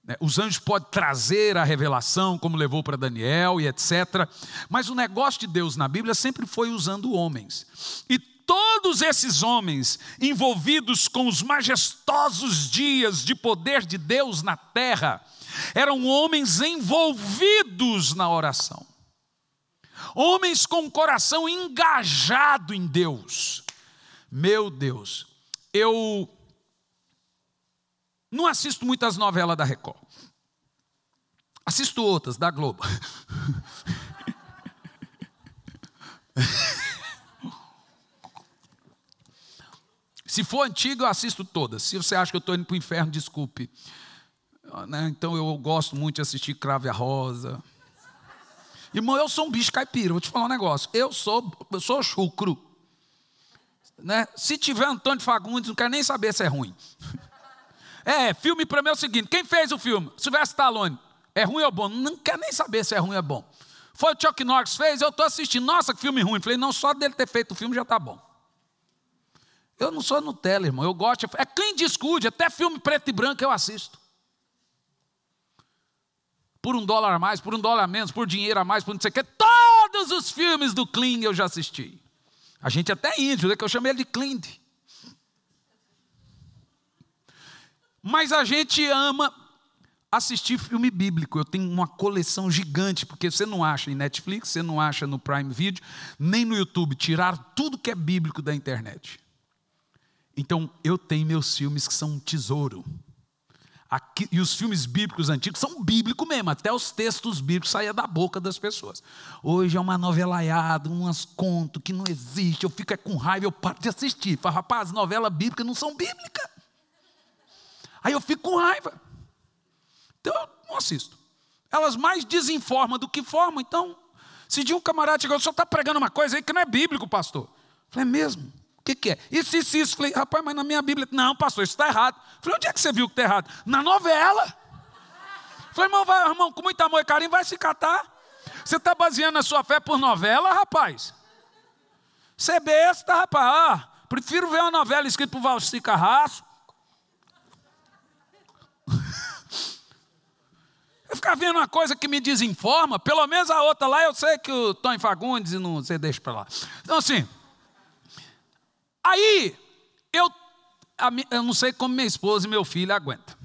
Né? Os anjos podem trazer a revelação, como levou para Daniel e etc. Mas o negócio de Deus na Bíblia sempre foi usando homens. E todos esses homens envolvidos com os majestosos dias de poder de Deus na terra eram homens envolvidos na oração homens com o coração engajado em Deus. Meu Deus, eu não assisto muitas novelas da Record. Assisto outras da Globo. [laughs] Se for antiga, eu assisto todas. Se você acha que eu estou indo para o inferno, desculpe. Ah, né, então eu gosto muito de assistir Crave a Rosa, Irmão, eu sou um bicho caipira, vou te falar um negócio. Eu sou, eu sou chucro. Né? Se tiver Antônio Fagundes, não quero nem saber se é ruim. [laughs] É, filme para mim é o seguinte: quem fez o filme? Silvestre Stallone. É ruim ou bom? Não quero nem saber se é ruim ou é bom. Foi o Chuck Norris fez, eu estou assistindo. Nossa, que filme ruim. Falei, não, só dele ter feito o filme já está bom. Eu não sou Nutella, irmão. Eu gosto. É quem discute, até filme preto e branco eu assisto por um dólar a mais, por um dólar a menos, por dinheiro a mais, por não sei o quê. Todos os filmes do Kling eu já assisti. A gente é até índio, né, que eu chamei ele de Kling. Mas a gente ama assistir filme bíblico. Eu tenho uma coleção gigante, porque você não acha em Netflix, você não acha no Prime Video, nem no YouTube. Tirar tudo que é bíblico da internet. Então, eu tenho meus filmes que são um tesouro. Aqui, e os filmes bíblicos antigos são bíblicos mesmo, até os textos bíblicos saíam da boca das pessoas. Hoje é uma novelaiada, umas contos que não existe, eu fico é com raiva, eu paro de assistir. Falo, rapaz, novela bíblica não são bíblicas. Aí eu fico com raiva. Então eu não assisto. Elas mais desinformam do que formam. Então, se de um camarada chegar, o senhor está pregando uma coisa aí que não é bíblico, pastor. Eu falei, é mesmo? que, que é? Isso, isso, isso. Falei, rapaz, mas na minha Bíblia. Não, pastor, isso está errado. Falei, onde é que você viu que está errado? Na novela. Falei, irmão, vai, irmão, com muito amor e carinho, vai se catar. Você está baseando a sua fé por novela, rapaz? Você é besta, rapaz. Ah, prefiro ver uma novela escrita por Valci Carrasco. eu ficar vendo uma coisa que me desinforma, pelo menos a outra lá eu sei que o Tony Fagundes não sei, deixa para lá. Então, assim. Aí, eu, eu não sei como minha esposa e meu filho aguentam.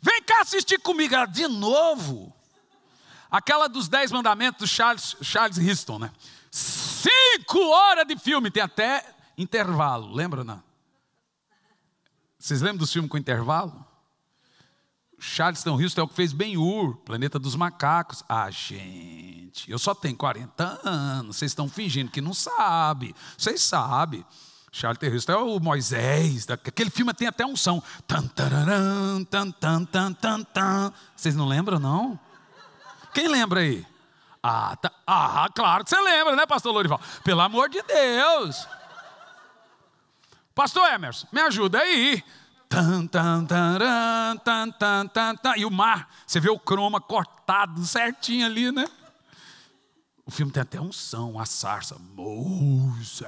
Vem cá assistir comigo, ela, de novo. Aquela dos Dez Mandamentos do Charles, Charles Houston, né? Cinco horas de filme, tem até intervalo, lembra, não? Vocês lembram dos filmes com intervalo? Charleston Heston é o que fez Ben-Hur, Planeta dos Macacos. Ah, gente, eu só tenho 40 anos, vocês estão fingindo que não sabe. Vocês sabem. Charles Heston é o Moisés, aquele filme tem até um som. tan, tan, tan, tan, tan. Vocês não lembram, não? Quem lembra aí? Ah, tá. ah, claro que você lembra, né, pastor Lourival? Pelo amor de Deus. Pastor Emerson, me ajuda aí. Tan, tan, tan, tan, tan, tan, e o mar, você vê o croma cortado certinho ali, né? O filme tem até um som, a sarça. Moses.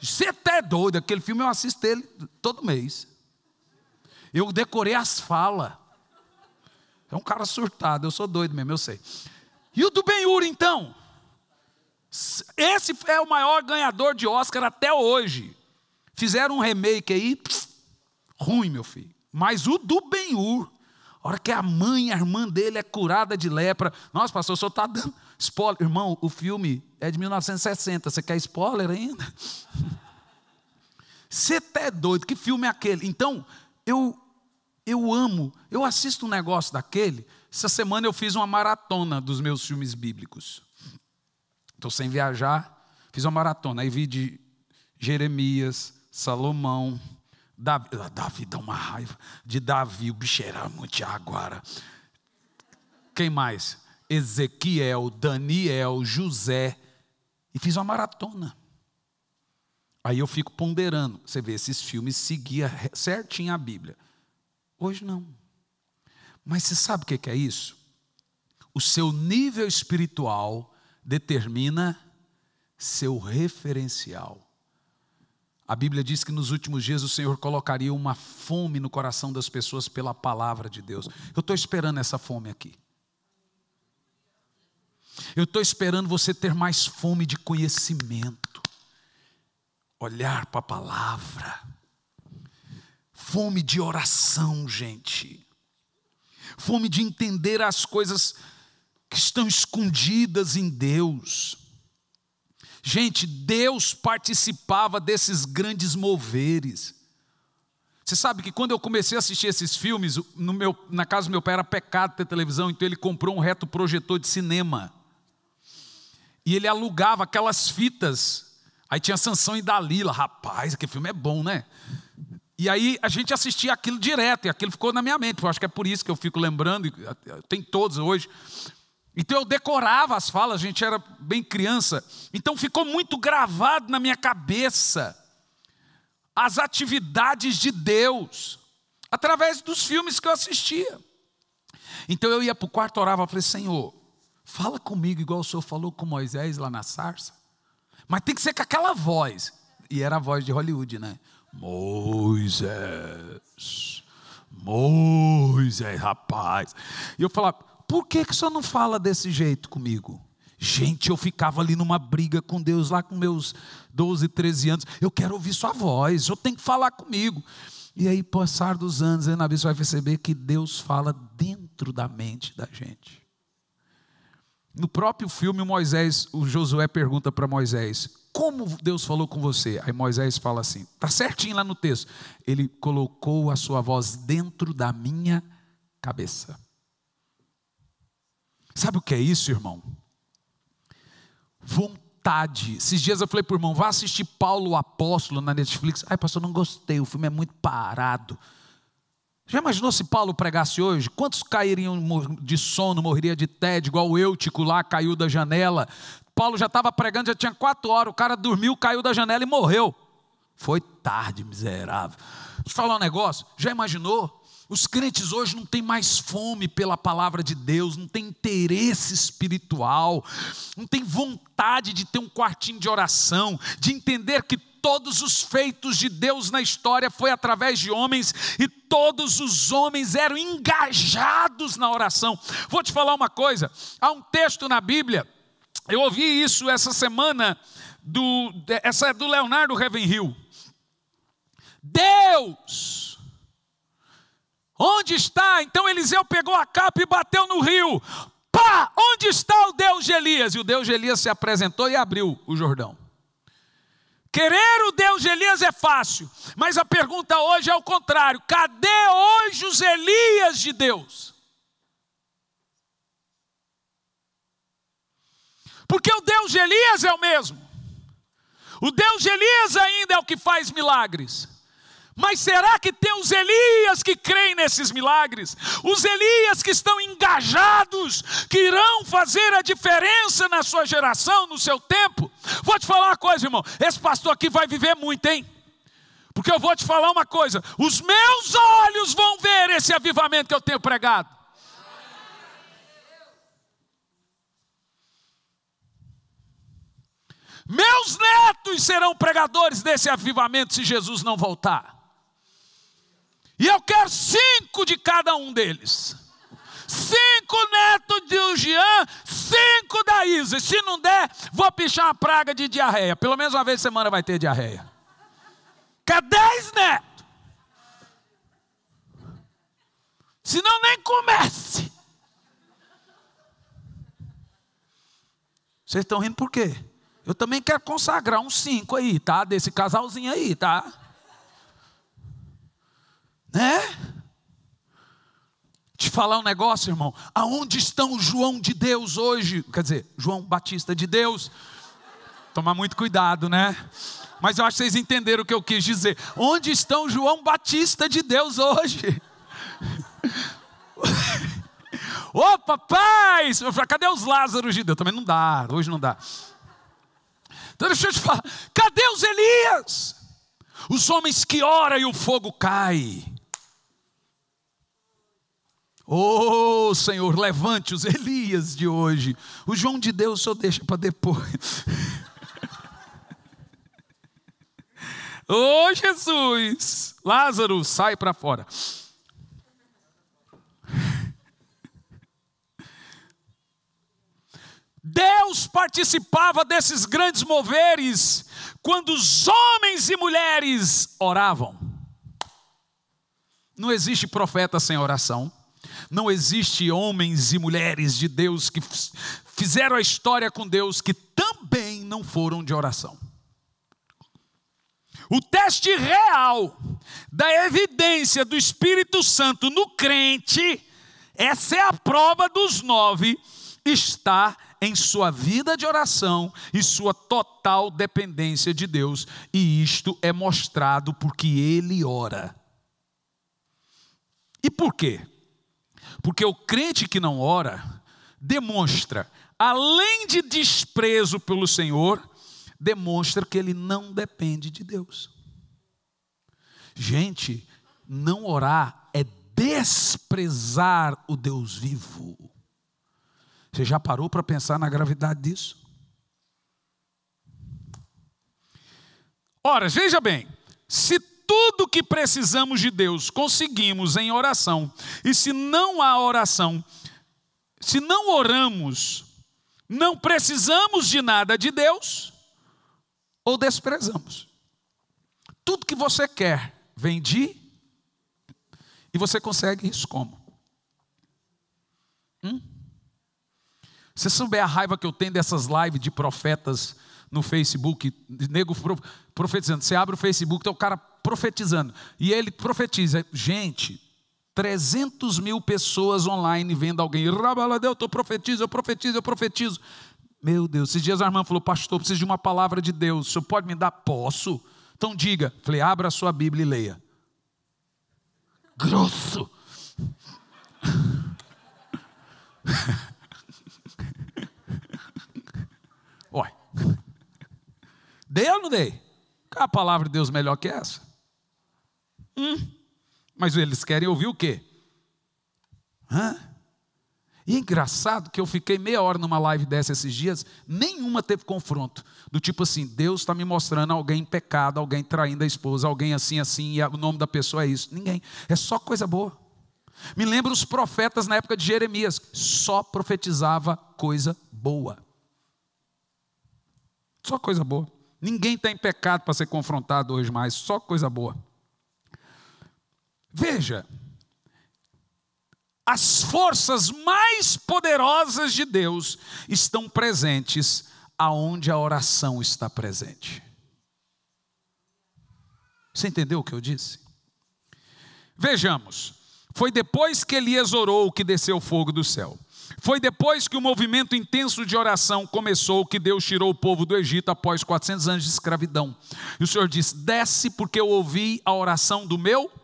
Você até é doido, aquele filme eu assisto ele todo mês. Eu decorei as falas. É um cara surtado, eu sou doido mesmo, eu sei. E o do Ben-Hur, então? Esse é o maior ganhador de Oscar até hoje. Fizeram um remake aí, pss, ruim, meu filho. Mas o do Ben-Hur, a hora que a mãe, a irmã dele é curada de lepra. Nossa, pastor, o senhor está dando spoiler. Irmão, o filme é de 1960, você quer spoiler ainda? Você até é doido, que filme é aquele? Então, eu, eu amo, eu assisto um negócio daquele. Essa semana eu fiz uma maratona dos meus filmes bíblicos. Estou sem viajar, fiz uma maratona. Aí vi de Jeremias, Salomão, Davi, ah, Davi dá uma raiva de Davi, o bicho era muito agora. Quem mais? Ezequiel, Daniel, José. E fiz uma maratona. Aí eu fico ponderando. Você vê, esses filmes seguia certinho a Bíblia. Hoje não. Mas você sabe o que é isso? O seu nível espiritual determina seu referencial. A Bíblia diz que nos últimos dias o Senhor colocaria uma fome no coração das pessoas pela palavra de Deus. Eu estou esperando essa fome aqui. Eu estou esperando você ter mais fome de conhecimento, olhar para a palavra, fome de oração, gente, fome de entender as coisas que estão escondidas em Deus. Gente, Deus participava desses grandes moveres. Você sabe que quando eu comecei a assistir esses filmes, meu, na casa do meu pai era pecado ter televisão, então ele comprou um reto projetor de cinema. E ele alugava aquelas fitas. Aí tinha Sansão e Dalila. Rapaz, aquele filme é bom, né? E aí a gente assistia aquilo direto, e aquilo ficou na minha mente. Eu acho que é por isso que eu fico lembrando, eh, tem todos hoje. Então eu decorava as falas, a gente era bem criança. Então ficou muito gravado na minha cabeça as atividades de Deus, através dos filmes que eu assistia. Então eu ia para o quarto, orava, falei: Senhor, fala comigo igual o Senhor falou com Moisés lá na sarça. Mas tem que ser com aquela voz. E era a voz de Hollywood, né? Moisés, Moisés, rapaz. E eu falava por que, que o senhor não fala desse jeito comigo? Gente, eu ficava ali numa briga com Deus, lá com meus 12, 13 anos. Eu quero ouvir sua voz, eu tenho que falar comigo. E aí, passar dos anos, Ana você vai perceber que Deus fala dentro da mente da gente. No próprio filme, Moisés, o Josué pergunta para Moisés: Como Deus falou com você? Aí Moisés fala assim: Está certinho lá no texto. Ele colocou a sua voz dentro da minha cabeça. Sabe o que é isso, irmão? Vontade. Esses dias eu falei para o irmão, vá assistir Paulo o Apóstolo na Netflix. Ai, pastor, não gostei, o filme é muito parado. Já imaginou se Paulo pregasse hoje? Quantos cairiam de sono, morreria de tédio, igual o Eutico lá caiu da janela? Paulo já estava pregando, já tinha quatro horas, o cara dormiu, caiu da janela e morreu. Foi tarde, miserável. Deixa eu falar um negócio. Já imaginou os crentes hoje não têm mais fome pela palavra de Deus, não têm interesse espiritual, não têm vontade de ter um quartinho de oração, de entender que todos os feitos de Deus na história foi através de homens e todos os homens eram engajados na oração. Vou te falar uma coisa: há um texto na Bíblia, eu ouvi isso essa semana, do, essa é do Leonardo Revenhill. Deus Onde está? Então Eliseu pegou a capa e bateu no rio. Pá! Onde está o Deus de Elias? E o Deus de Elias se apresentou e abriu o Jordão. Querer o Deus de Elias é fácil, mas a pergunta hoje é o contrário: cadê hoje os Elias de Deus? Porque o Deus de Elias é o mesmo. O Deus de Elias ainda é o que faz milagres. Mas será que tem os Elias que creem nesses milagres? Os Elias que estão engajados, que irão fazer a diferença na sua geração, no seu tempo? Vou te falar uma coisa, irmão. Esse pastor aqui vai viver muito, hein? Porque eu vou te falar uma coisa: os meus olhos vão ver esse avivamento que eu tenho pregado. Meus netos serão pregadores desse avivamento se Jesus não voltar. E eu quero cinco de cada um deles. Cinco netos de Jean, cinco da Isa. Se não der, vou pichar uma praga de diarreia. Pelo menos uma vez por semana vai ter diarreia. Quer dez netos. Senão nem comece. Vocês estão rindo por quê? Eu também quero consagrar uns cinco aí, tá? Desse casalzinho aí, tá? Né? Te falar um negócio, irmão. Aonde estão o João de Deus hoje? Quer dizer, João Batista de Deus. Tomar muito cuidado, né? Mas eu acho que vocês entenderam o que eu quis dizer. Onde estão João Batista de Deus hoje? [laughs] Ô oh, papai! Cadê os Lázaros de Deus? Também não dá, hoje não dá. Então deixa eu te falar, cadê os Elias? Os homens que ora e o fogo cai. Oh, Senhor, levante os Elias de hoje. O João de Deus só deixa para depois. [laughs] oh, Jesus! Lázaro, sai para fora. Deus participava desses grandes moveres quando os homens e mulheres oravam. Não existe profeta sem oração. Não existe homens e mulheres de Deus que fizeram a história com Deus que também não foram de oração. O teste real da evidência do Espírito Santo no crente, essa é a prova dos nove, está em sua vida de oração e sua total dependência de Deus, e isto é mostrado porque ele ora. E por quê? Porque o crente que não ora demonstra, além de desprezo pelo Senhor, demonstra que ele não depende de Deus. Gente, não orar é desprezar o Deus vivo. Você já parou para pensar na gravidade disso? Ora, veja bem, se tudo que precisamos de Deus conseguimos em oração. E se não há oração, se não oramos, não precisamos de nada de Deus ou desprezamos. Tudo que você quer vem de e você consegue isso como? Hum? Se souber a raiva que eu tenho dessas lives de profetas no Facebook, nego profetizando, você abre o Facebook, tem tá o cara profetizando. E ele profetiza, gente, 300 mil pessoas online vendo alguém. Rabaladeu, eu profetizo, eu profetizo, eu profetizo. Meu Deus, esses dias a irmã falou, pastor, preciso de uma palavra de Deus. O senhor pode me dar? Posso. Então diga. Falei, abra a sua Bíblia e leia. Grosso. Olha. [laughs] Dei ou não dei? Qual é a palavra de Deus melhor que essa? Hum. Mas eles querem ouvir o quê? Hã? E é engraçado que eu fiquei meia hora numa live dessa esses dias, nenhuma teve confronto. Do tipo assim, Deus está me mostrando alguém em pecado, alguém traindo a esposa, alguém assim, assim, e o nome da pessoa é isso. Ninguém. É só coisa boa. Me lembro os profetas na época de Jeremias, só profetizava coisa boa. Só coisa boa. Ninguém está em pecado para ser confrontado hoje mais, só coisa boa. Veja, as forças mais poderosas de Deus estão presentes aonde a oração está presente. Você entendeu o que eu disse? Vejamos, foi depois que Elias orou que desceu o fogo do céu. Foi depois que o movimento intenso de oração começou que Deus tirou o povo do Egito após 400 anos de escravidão. E o Senhor disse: Desce, porque eu ouvi a oração do meu povo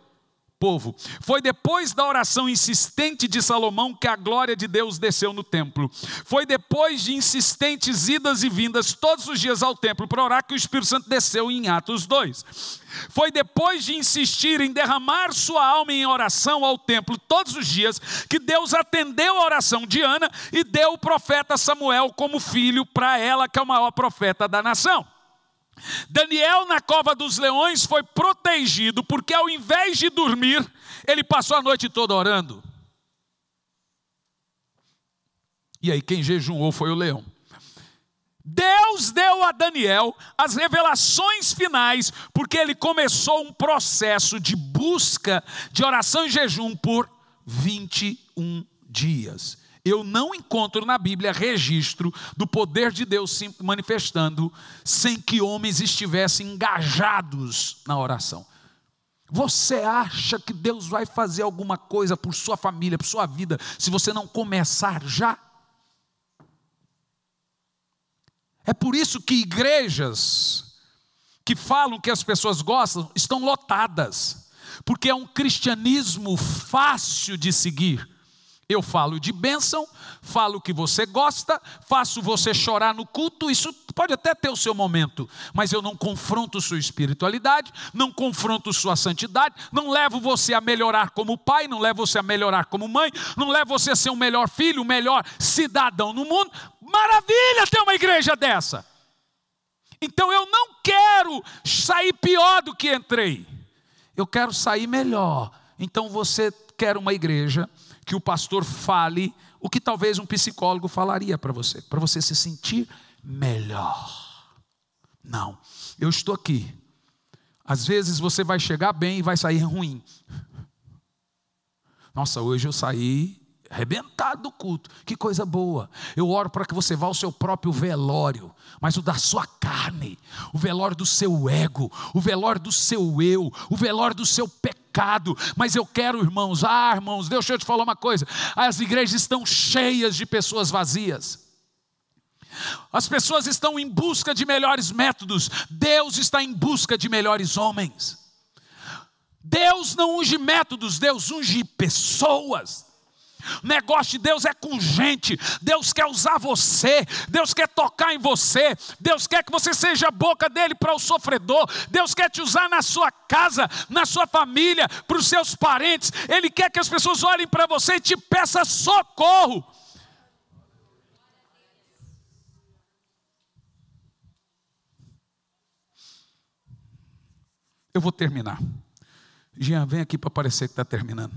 povo. Foi depois da oração insistente de Salomão que a glória de Deus desceu no templo. Foi depois de insistentes idas e vindas todos os dias ao templo para orar que o Espírito Santo desceu em Atos 2. Foi depois de insistir em derramar sua alma em oração ao templo todos os dias que Deus atendeu a oração de Ana e deu o profeta Samuel como filho para ela, que é o maior profeta da nação. Daniel na cova dos leões foi protegido, porque ao invés de dormir, ele passou a noite toda orando. E aí, quem jejuou foi o leão. Deus deu a Daniel as revelações finais, porque ele começou um processo de busca de oração e jejum por 21 dias eu não encontro na Bíblia registro do poder de Deus se manifestando sem que homens estivessem engajados na oração. Você acha que Deus vai fazer alguma coisa por sua família, por sua vida, se você não começar já? É por isso que igrejas que falam que as pessoas gostam estão lotadas, porque é um cristianismo fácil de seguir eu falo de bênção, falo o que você gosta, faço você chorar no culto, isso pode até ter o seu momento, mas eu não confronto sua espiritualidade, não confronto sua santidade, não levo você a melhorar como pai, não levo você a melhorar como mãe, não levo você a ser o melhor filho, o melhor cidadão no mundo. Maravilha ter uma igreja dessa! Então eu não quero sair pior do que entrei, eu quero sair melhor. Então você quer uma igreja que o pastor fale o que talvez um psicólogo falaria para você, para você se sentir melhor. Não, eu estou aqui. Às vezes você vai chegar bem e vai sair ruim. Nossa, hoje eu saí arrebentado do culto, que coisa boa. Eu oro para que você vá ao seu próprio velório, mas o da sua carne, o velório do seu ego, o velório do seu eu, o velório do seu pecado pecado, mas eu quero, irmãos, ah, irmãos, deixa eu te falar uma coisa: as igrejas estão cheias de pessoas vazias. As pessoas estão em busca de melhores métodos, Deus está em busca de melhores homens. Deus não unge métodos, Deus unge pessoas. O negócio de Deus é com gente. Deus quer usar você. Deus quer tocar em você. Deus quer que você seja a boca dele para o sofredor. Deus quer te usar na sua casa, na sua família, para os seus parentes. Ele quer que as pessoas olhem para você e te peçam socorro. Eu vou terminar. Jean, vem aqui para parecer que está terminando.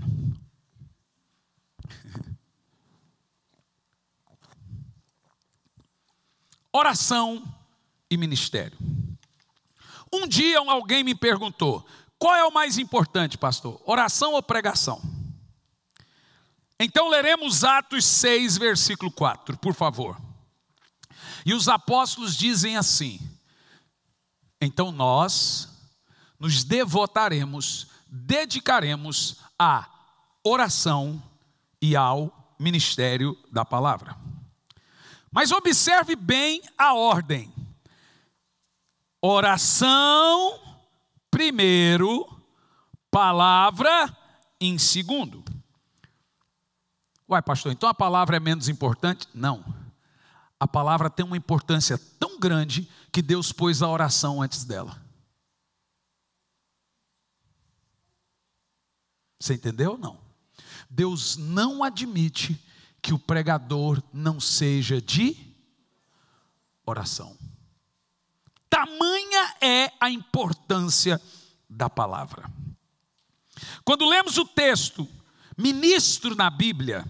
oração e ministério. Um dia alguém me perguntou: qual é o mais importante, pastor? Oração ou pregação? Então leremos Atos 6, versículo 4, por favor. E os apóstolos dizem assim: Então nós nos devotaremos, dedicaremos à oração e ao ministério da palavra. Mas observe bem a ordem: oração primeiro, palavra em segundo. Uai, pastor, então a palavra é menos importante? Não. A palavra tem uma importância tão grande que Deus pôs a oração antes dela. Você entendeu ou não? Deus não admite que o pregador não seja de oração. Tamanha é a importância da palavra. Quando lemos o texto, ministro na Bíblia,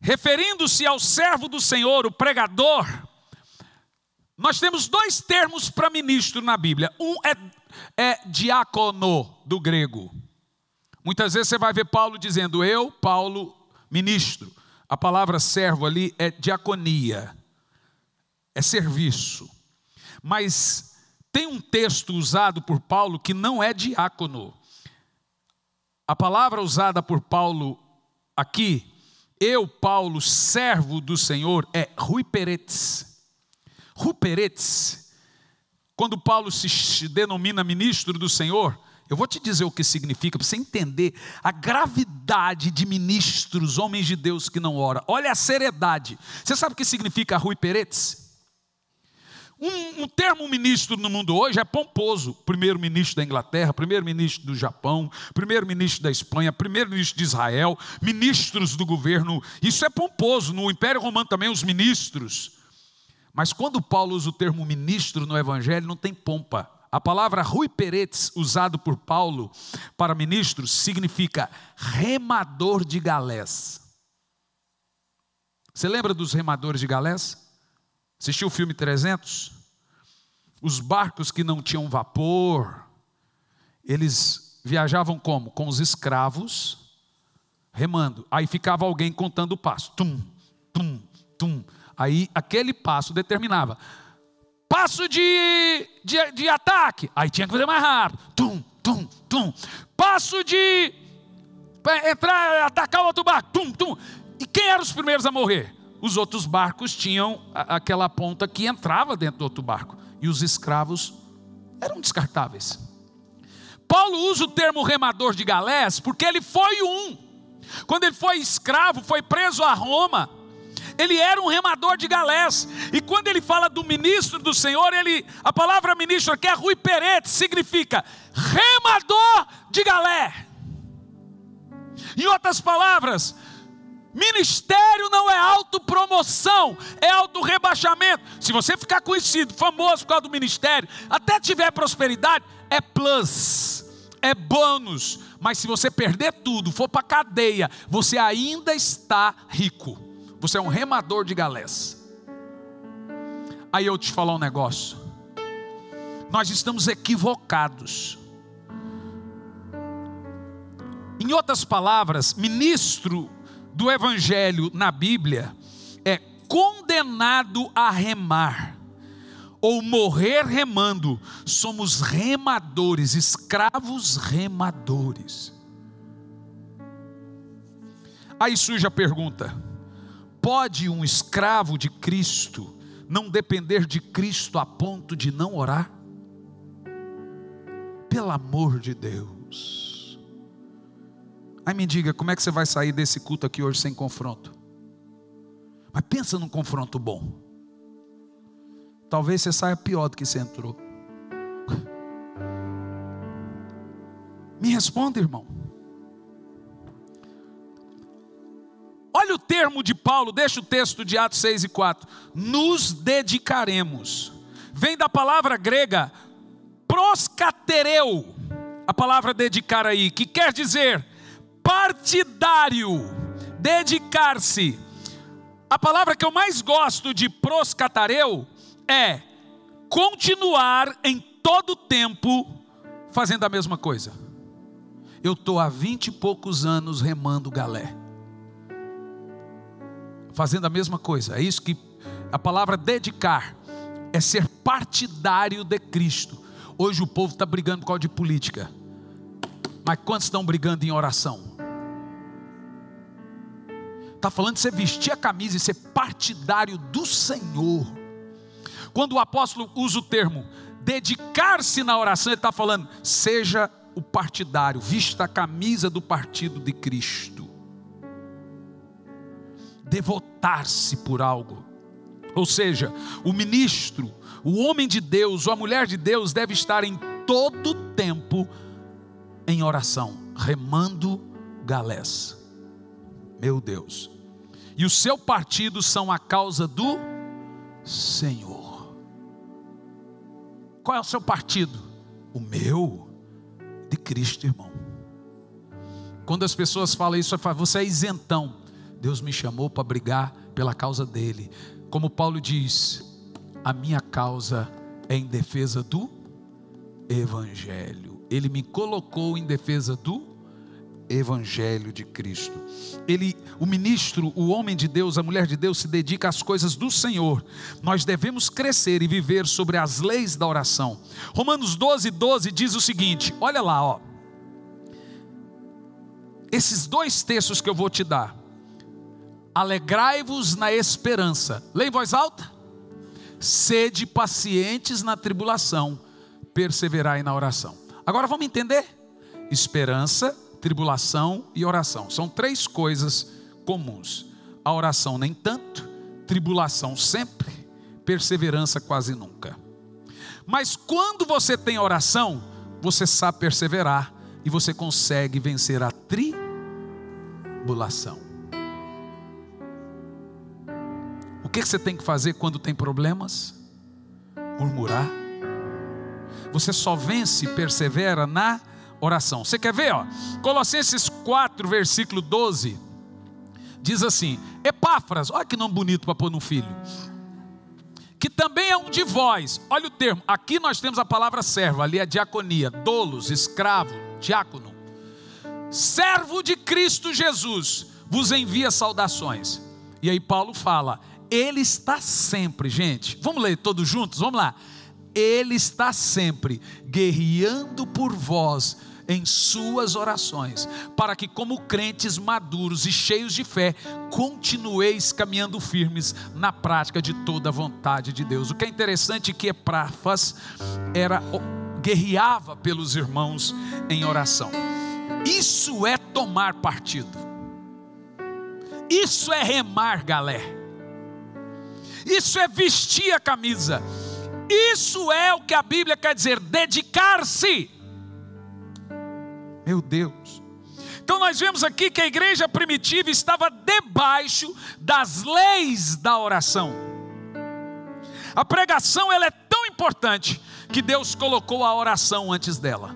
referindo-se ao servo do Senhor, o pregador, nós temos dois termos para ministro na Bíblia. Um é, é diácono, do grego. Muitas vezes você vai ver Paulo dizendo eu, Paulo, ministro. A palavra servo ali é diaconia, é serviço. Mas tem um texto usado por Paulo que não é diácono. A palavra usada por Paulo aqui, eu, Paulo, servo do Senhor, é ruiperetes. Ruperetes, quando Paulo se denomina ministro do Senhor, eu vou te dizer o que significa, para você entender a gravidade de ministros, homens de Deus que não oram. Olha a seriedade. Você sabe o que significa Rui Peretes? Um, um termo ministro no mundo hoje é pomposo. Primeiro-ministro da Inglaterra, primeiro-ministro do Japão, primeiro-ministro da Espanha, primeiro-ministro de Israel, ministros do governo. Isso é pomposo. No Império Romano também, os ministros. Mas quando Paulo usa o termo ministro no Evangelho, não tem pompa a palavra Rui Peretes, usado por Paulo para ministros, significa remador de galés. Você lembra dos remadores de galés? Assistiu o filme 300? Os barcos que não tinham vapor, eles viajavam como? Com os escravos remando. Aí ficava alguém contando o passo. Tum, tum, tum. Aí aquele passo determinava Passo de, de, de ataque. Aí tinha que fazer mais rápido. Tum, tum, tum. Passo de entrar, atacar o outro barco. Tum, tum. E quem eram os primeiros a morrer? Os outros barcos tinham aquela ponta que entrava dentro do outro barco. E os escravos eram descartáveis. Paulo usa o termo remador de galés porque ele foi um. Quando ele foi escravo, foi preso a Roma ele era um remador de galés. E quando ele fala do ministro do Senhor, ele, a palavra ministro aqui é Rui Perete, significa remador de galé. Em outras palavras, Ministério não é autopromoção, é autorrebaixamento. Se você ficar conhecido, famoso por causa do ministério, até tiver prosperidade, é plus, é bônus. Mas se você perder tudo, for para a cadeia, você ainda está rico. Você é um remador de galés. Aí eu te falar um negócio. Nós estamos equivocados. Em outras palavras, ministro do Evangelho na Bíblia é condenado a remar ou morrer remando. Somos remadores, escravos remadores. Aí surge a pergunta pode um escravo de Cristo não depender de Cristo a ponto de não orar? Pelo amor de Deus. Aí me diga, como é que você vai sair desse culto aqui hoje sem confronto? Mas pensa num confronto bom. Talvez você saia pior do que você entrou. Me responda, irmão. Olha o termo de Paulo, deixa o texto de Atos 6 e 4. Nos dedicaremos. Vem da palavra grega proscatereu, a palavra dedicar aí, que quer dizer partidário, dedicar-se. A palavra que eu mais gosto de proscatareu é continuar em todo tempo fazendo a mesma coisa. Eu estou há vinte e poucos anos remando galé fazendo a mesma coisa. É isso que a palavra dedicar é ser partidário de Cristo. Hoje o povo está brigando por causa de política. Mas quantos estão brigando em oração? Está falando de você vestir a camisa e ser partidário do Senhor. Quando o apóstolo usa o termo dedicar-se na oração, ele está falando, seja o partidário, vista a camisa do partido de Cristo devotar-se por algo. Ou seja, o ministro, o homem de Deus, ou a mulher de Deus deve estar em todo tempo em oração, remando galés. Meu Deus. E o seu partido são a causa do Senhor. Qual é o seu partido? O meu, de Cristo, irmão. Quando as pessoas falam isso, você é isentão. Deus me chamou para brigar pela causa dele. Como Paulo diz, a minha causa é em defesa do Evangelho. Ele me colocou em defesa do Evangelho de Cristo. Ele, o ministro, o homem de Deus, a mulher de Deus se dedica às coisas do Senhor. Nós devemos crescer e viver sobre as leis da oração. Romanos 12, 12 diz o seguinte: olha lá, ó. Esses dois textos que eu vou te dar, Alegrai-vos na esperança. Leia em voz alta. Sede pacientes na tribulação, perseverai na oração. Agora vamos entender? Esperança, tribulação e oração. São três coisas comuns. A oração nem tanto, tribulação sempre, perseverança quase nunca. Mas quando você tem oração, você sabe perseverar e você consegue vencer a tribulação. que você tem que fazer quando tem problemas? Murmurar. Você só vence e persevera na oração. Você quer ver? Ó? Colossenses 4, versículo 12, diz assim: Epáfras, olha que nome bonito para pôr no filho. Que também é um de vós, olha o termo, aqui nós temos a palavra servo, ali é diaconia, dolos, escravo, diácono, servo de Cristo Jesus, vos envia saudações. E aí Paulo fala: ele está sempre, gente. Vamos ler todos juntos? Vamos lá. Ele está sempre guerreando por vós em suas orações, para que, como crentes maduros e cheios de fé, continueis caminhando firmes na prática de toda a vontade de Deus. O que é interessante é que Epáfras era guerreava pelos irmãos em oração. Isso é tomar partido. Isso é remar, galera. Isso é vestir a camisa. Isso é o que a Bíblia quer dizer, dedicar-se. Meu Deus. Então nós vemos aqui que a igreja primitiva estava debaixo das leis da oração. A pregação ela é tão importante que Deus colocou a oração antes dela.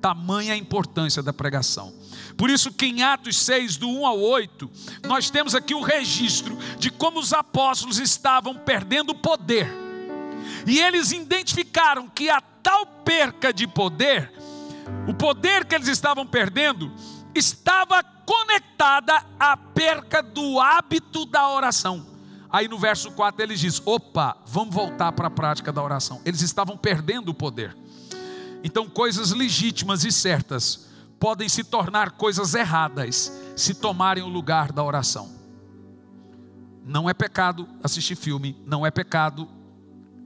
Tamanha a importância da pregação. Por isso que em Atos 6, do 1 ao 8, nós temos aqui o registro de como os apóstolos estavam perdendo poder. E eles identificaram que a tal perca de poder, o poder que eles estavam perdendo, estava conectada à perca do hábito da oração. Aí no verso 4 eles diz: "Opa, vamos voltar para a prática da oração". Eles estavam perdendo o poder. Então, coisas legítimas e certas podem se tornar coisas erradas se tomarem o lugar da oração. Não é pecado assistir filme, não é pecado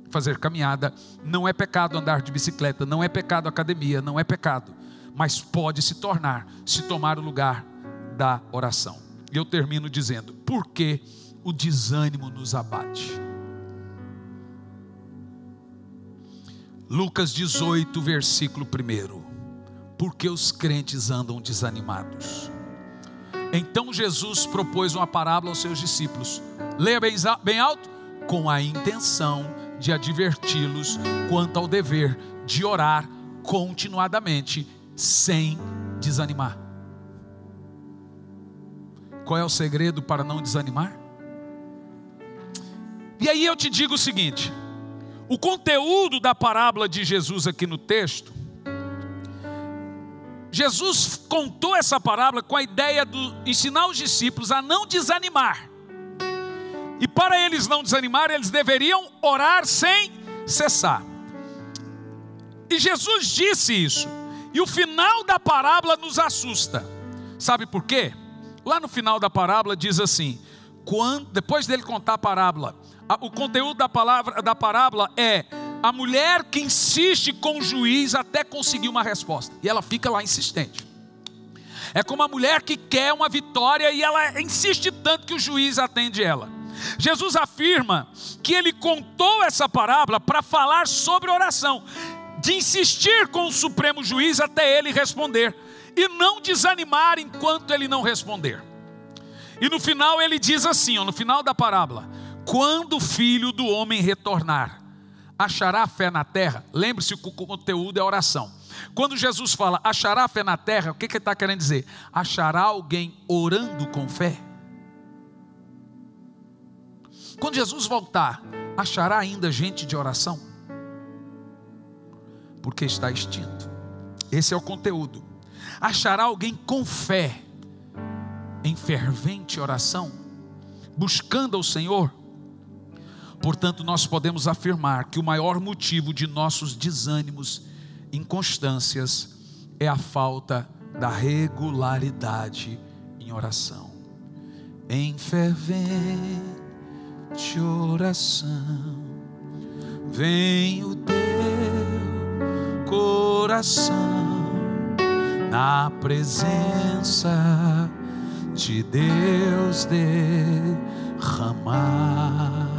fazer caminhada, não é pecado andar de bicicleta, não é pecado academia, não é pecado, mas pode se tornar, se tomar o lugar da oração. E eu termino dizendo: por que o desânimo nos abate? Lucas 18, versículo 1 porque os crentes andam desanimados. Então Jesus propôs uma parábola aos seus discípulos. Leia bem, alto. Com a intenção de adverti-los quanto ao dever de orar continuadamente, sem desanimar. Qual é o segredo para não desanimar? E aí eu te digo o seguinte: o conteúdo da parábola de Jesus aqui no texto Jesus contou essa parábola com a ideia de ensinar os discípulos a não desanimar. E para eles não desanimarem, eles deveriam orar sem cessar. E Jesus disse isso. E o final da parábola nos assusta. Sabe por quê? Lá no final da parábola diz assim: quando, depois dele contar a parábola, a, o conteúdo da, palavra, da parábola é a mulher que insiste com o juiz até conseguir uma resposta. E ela fica lá insistente. É como a mulher que quer uma vitória e ela insiste tanto que o juiz atende ela. Jesus afirma que ele contou essa parábola para falar sobre oração, de insistir com o Supremo Juiz até ele responder, e não desanimar enquanto ele não responder. E no final ele diz assim, ó, no final da parábola: quando o filho do homem retornar, achará fé na terra, lembre-se que o conteúdo é oração. Quando Jesus fala achará fé na terra, o que, que ele está querendo dizer? Achará alguém orando com fé? Quando Jesus voltar, achará ainda gente de oração? Porque está extinto. Esse é o conteúdo. Achará alguém com fé, em fervente oração, buscando ao Senhor? Portanto, nós podemos afirmar que o maior motivo de nossos desânimos, inconstâncias, é a falta da regularidade em oração. Em fervente oração, vem o teu coração na presença de Deus derramar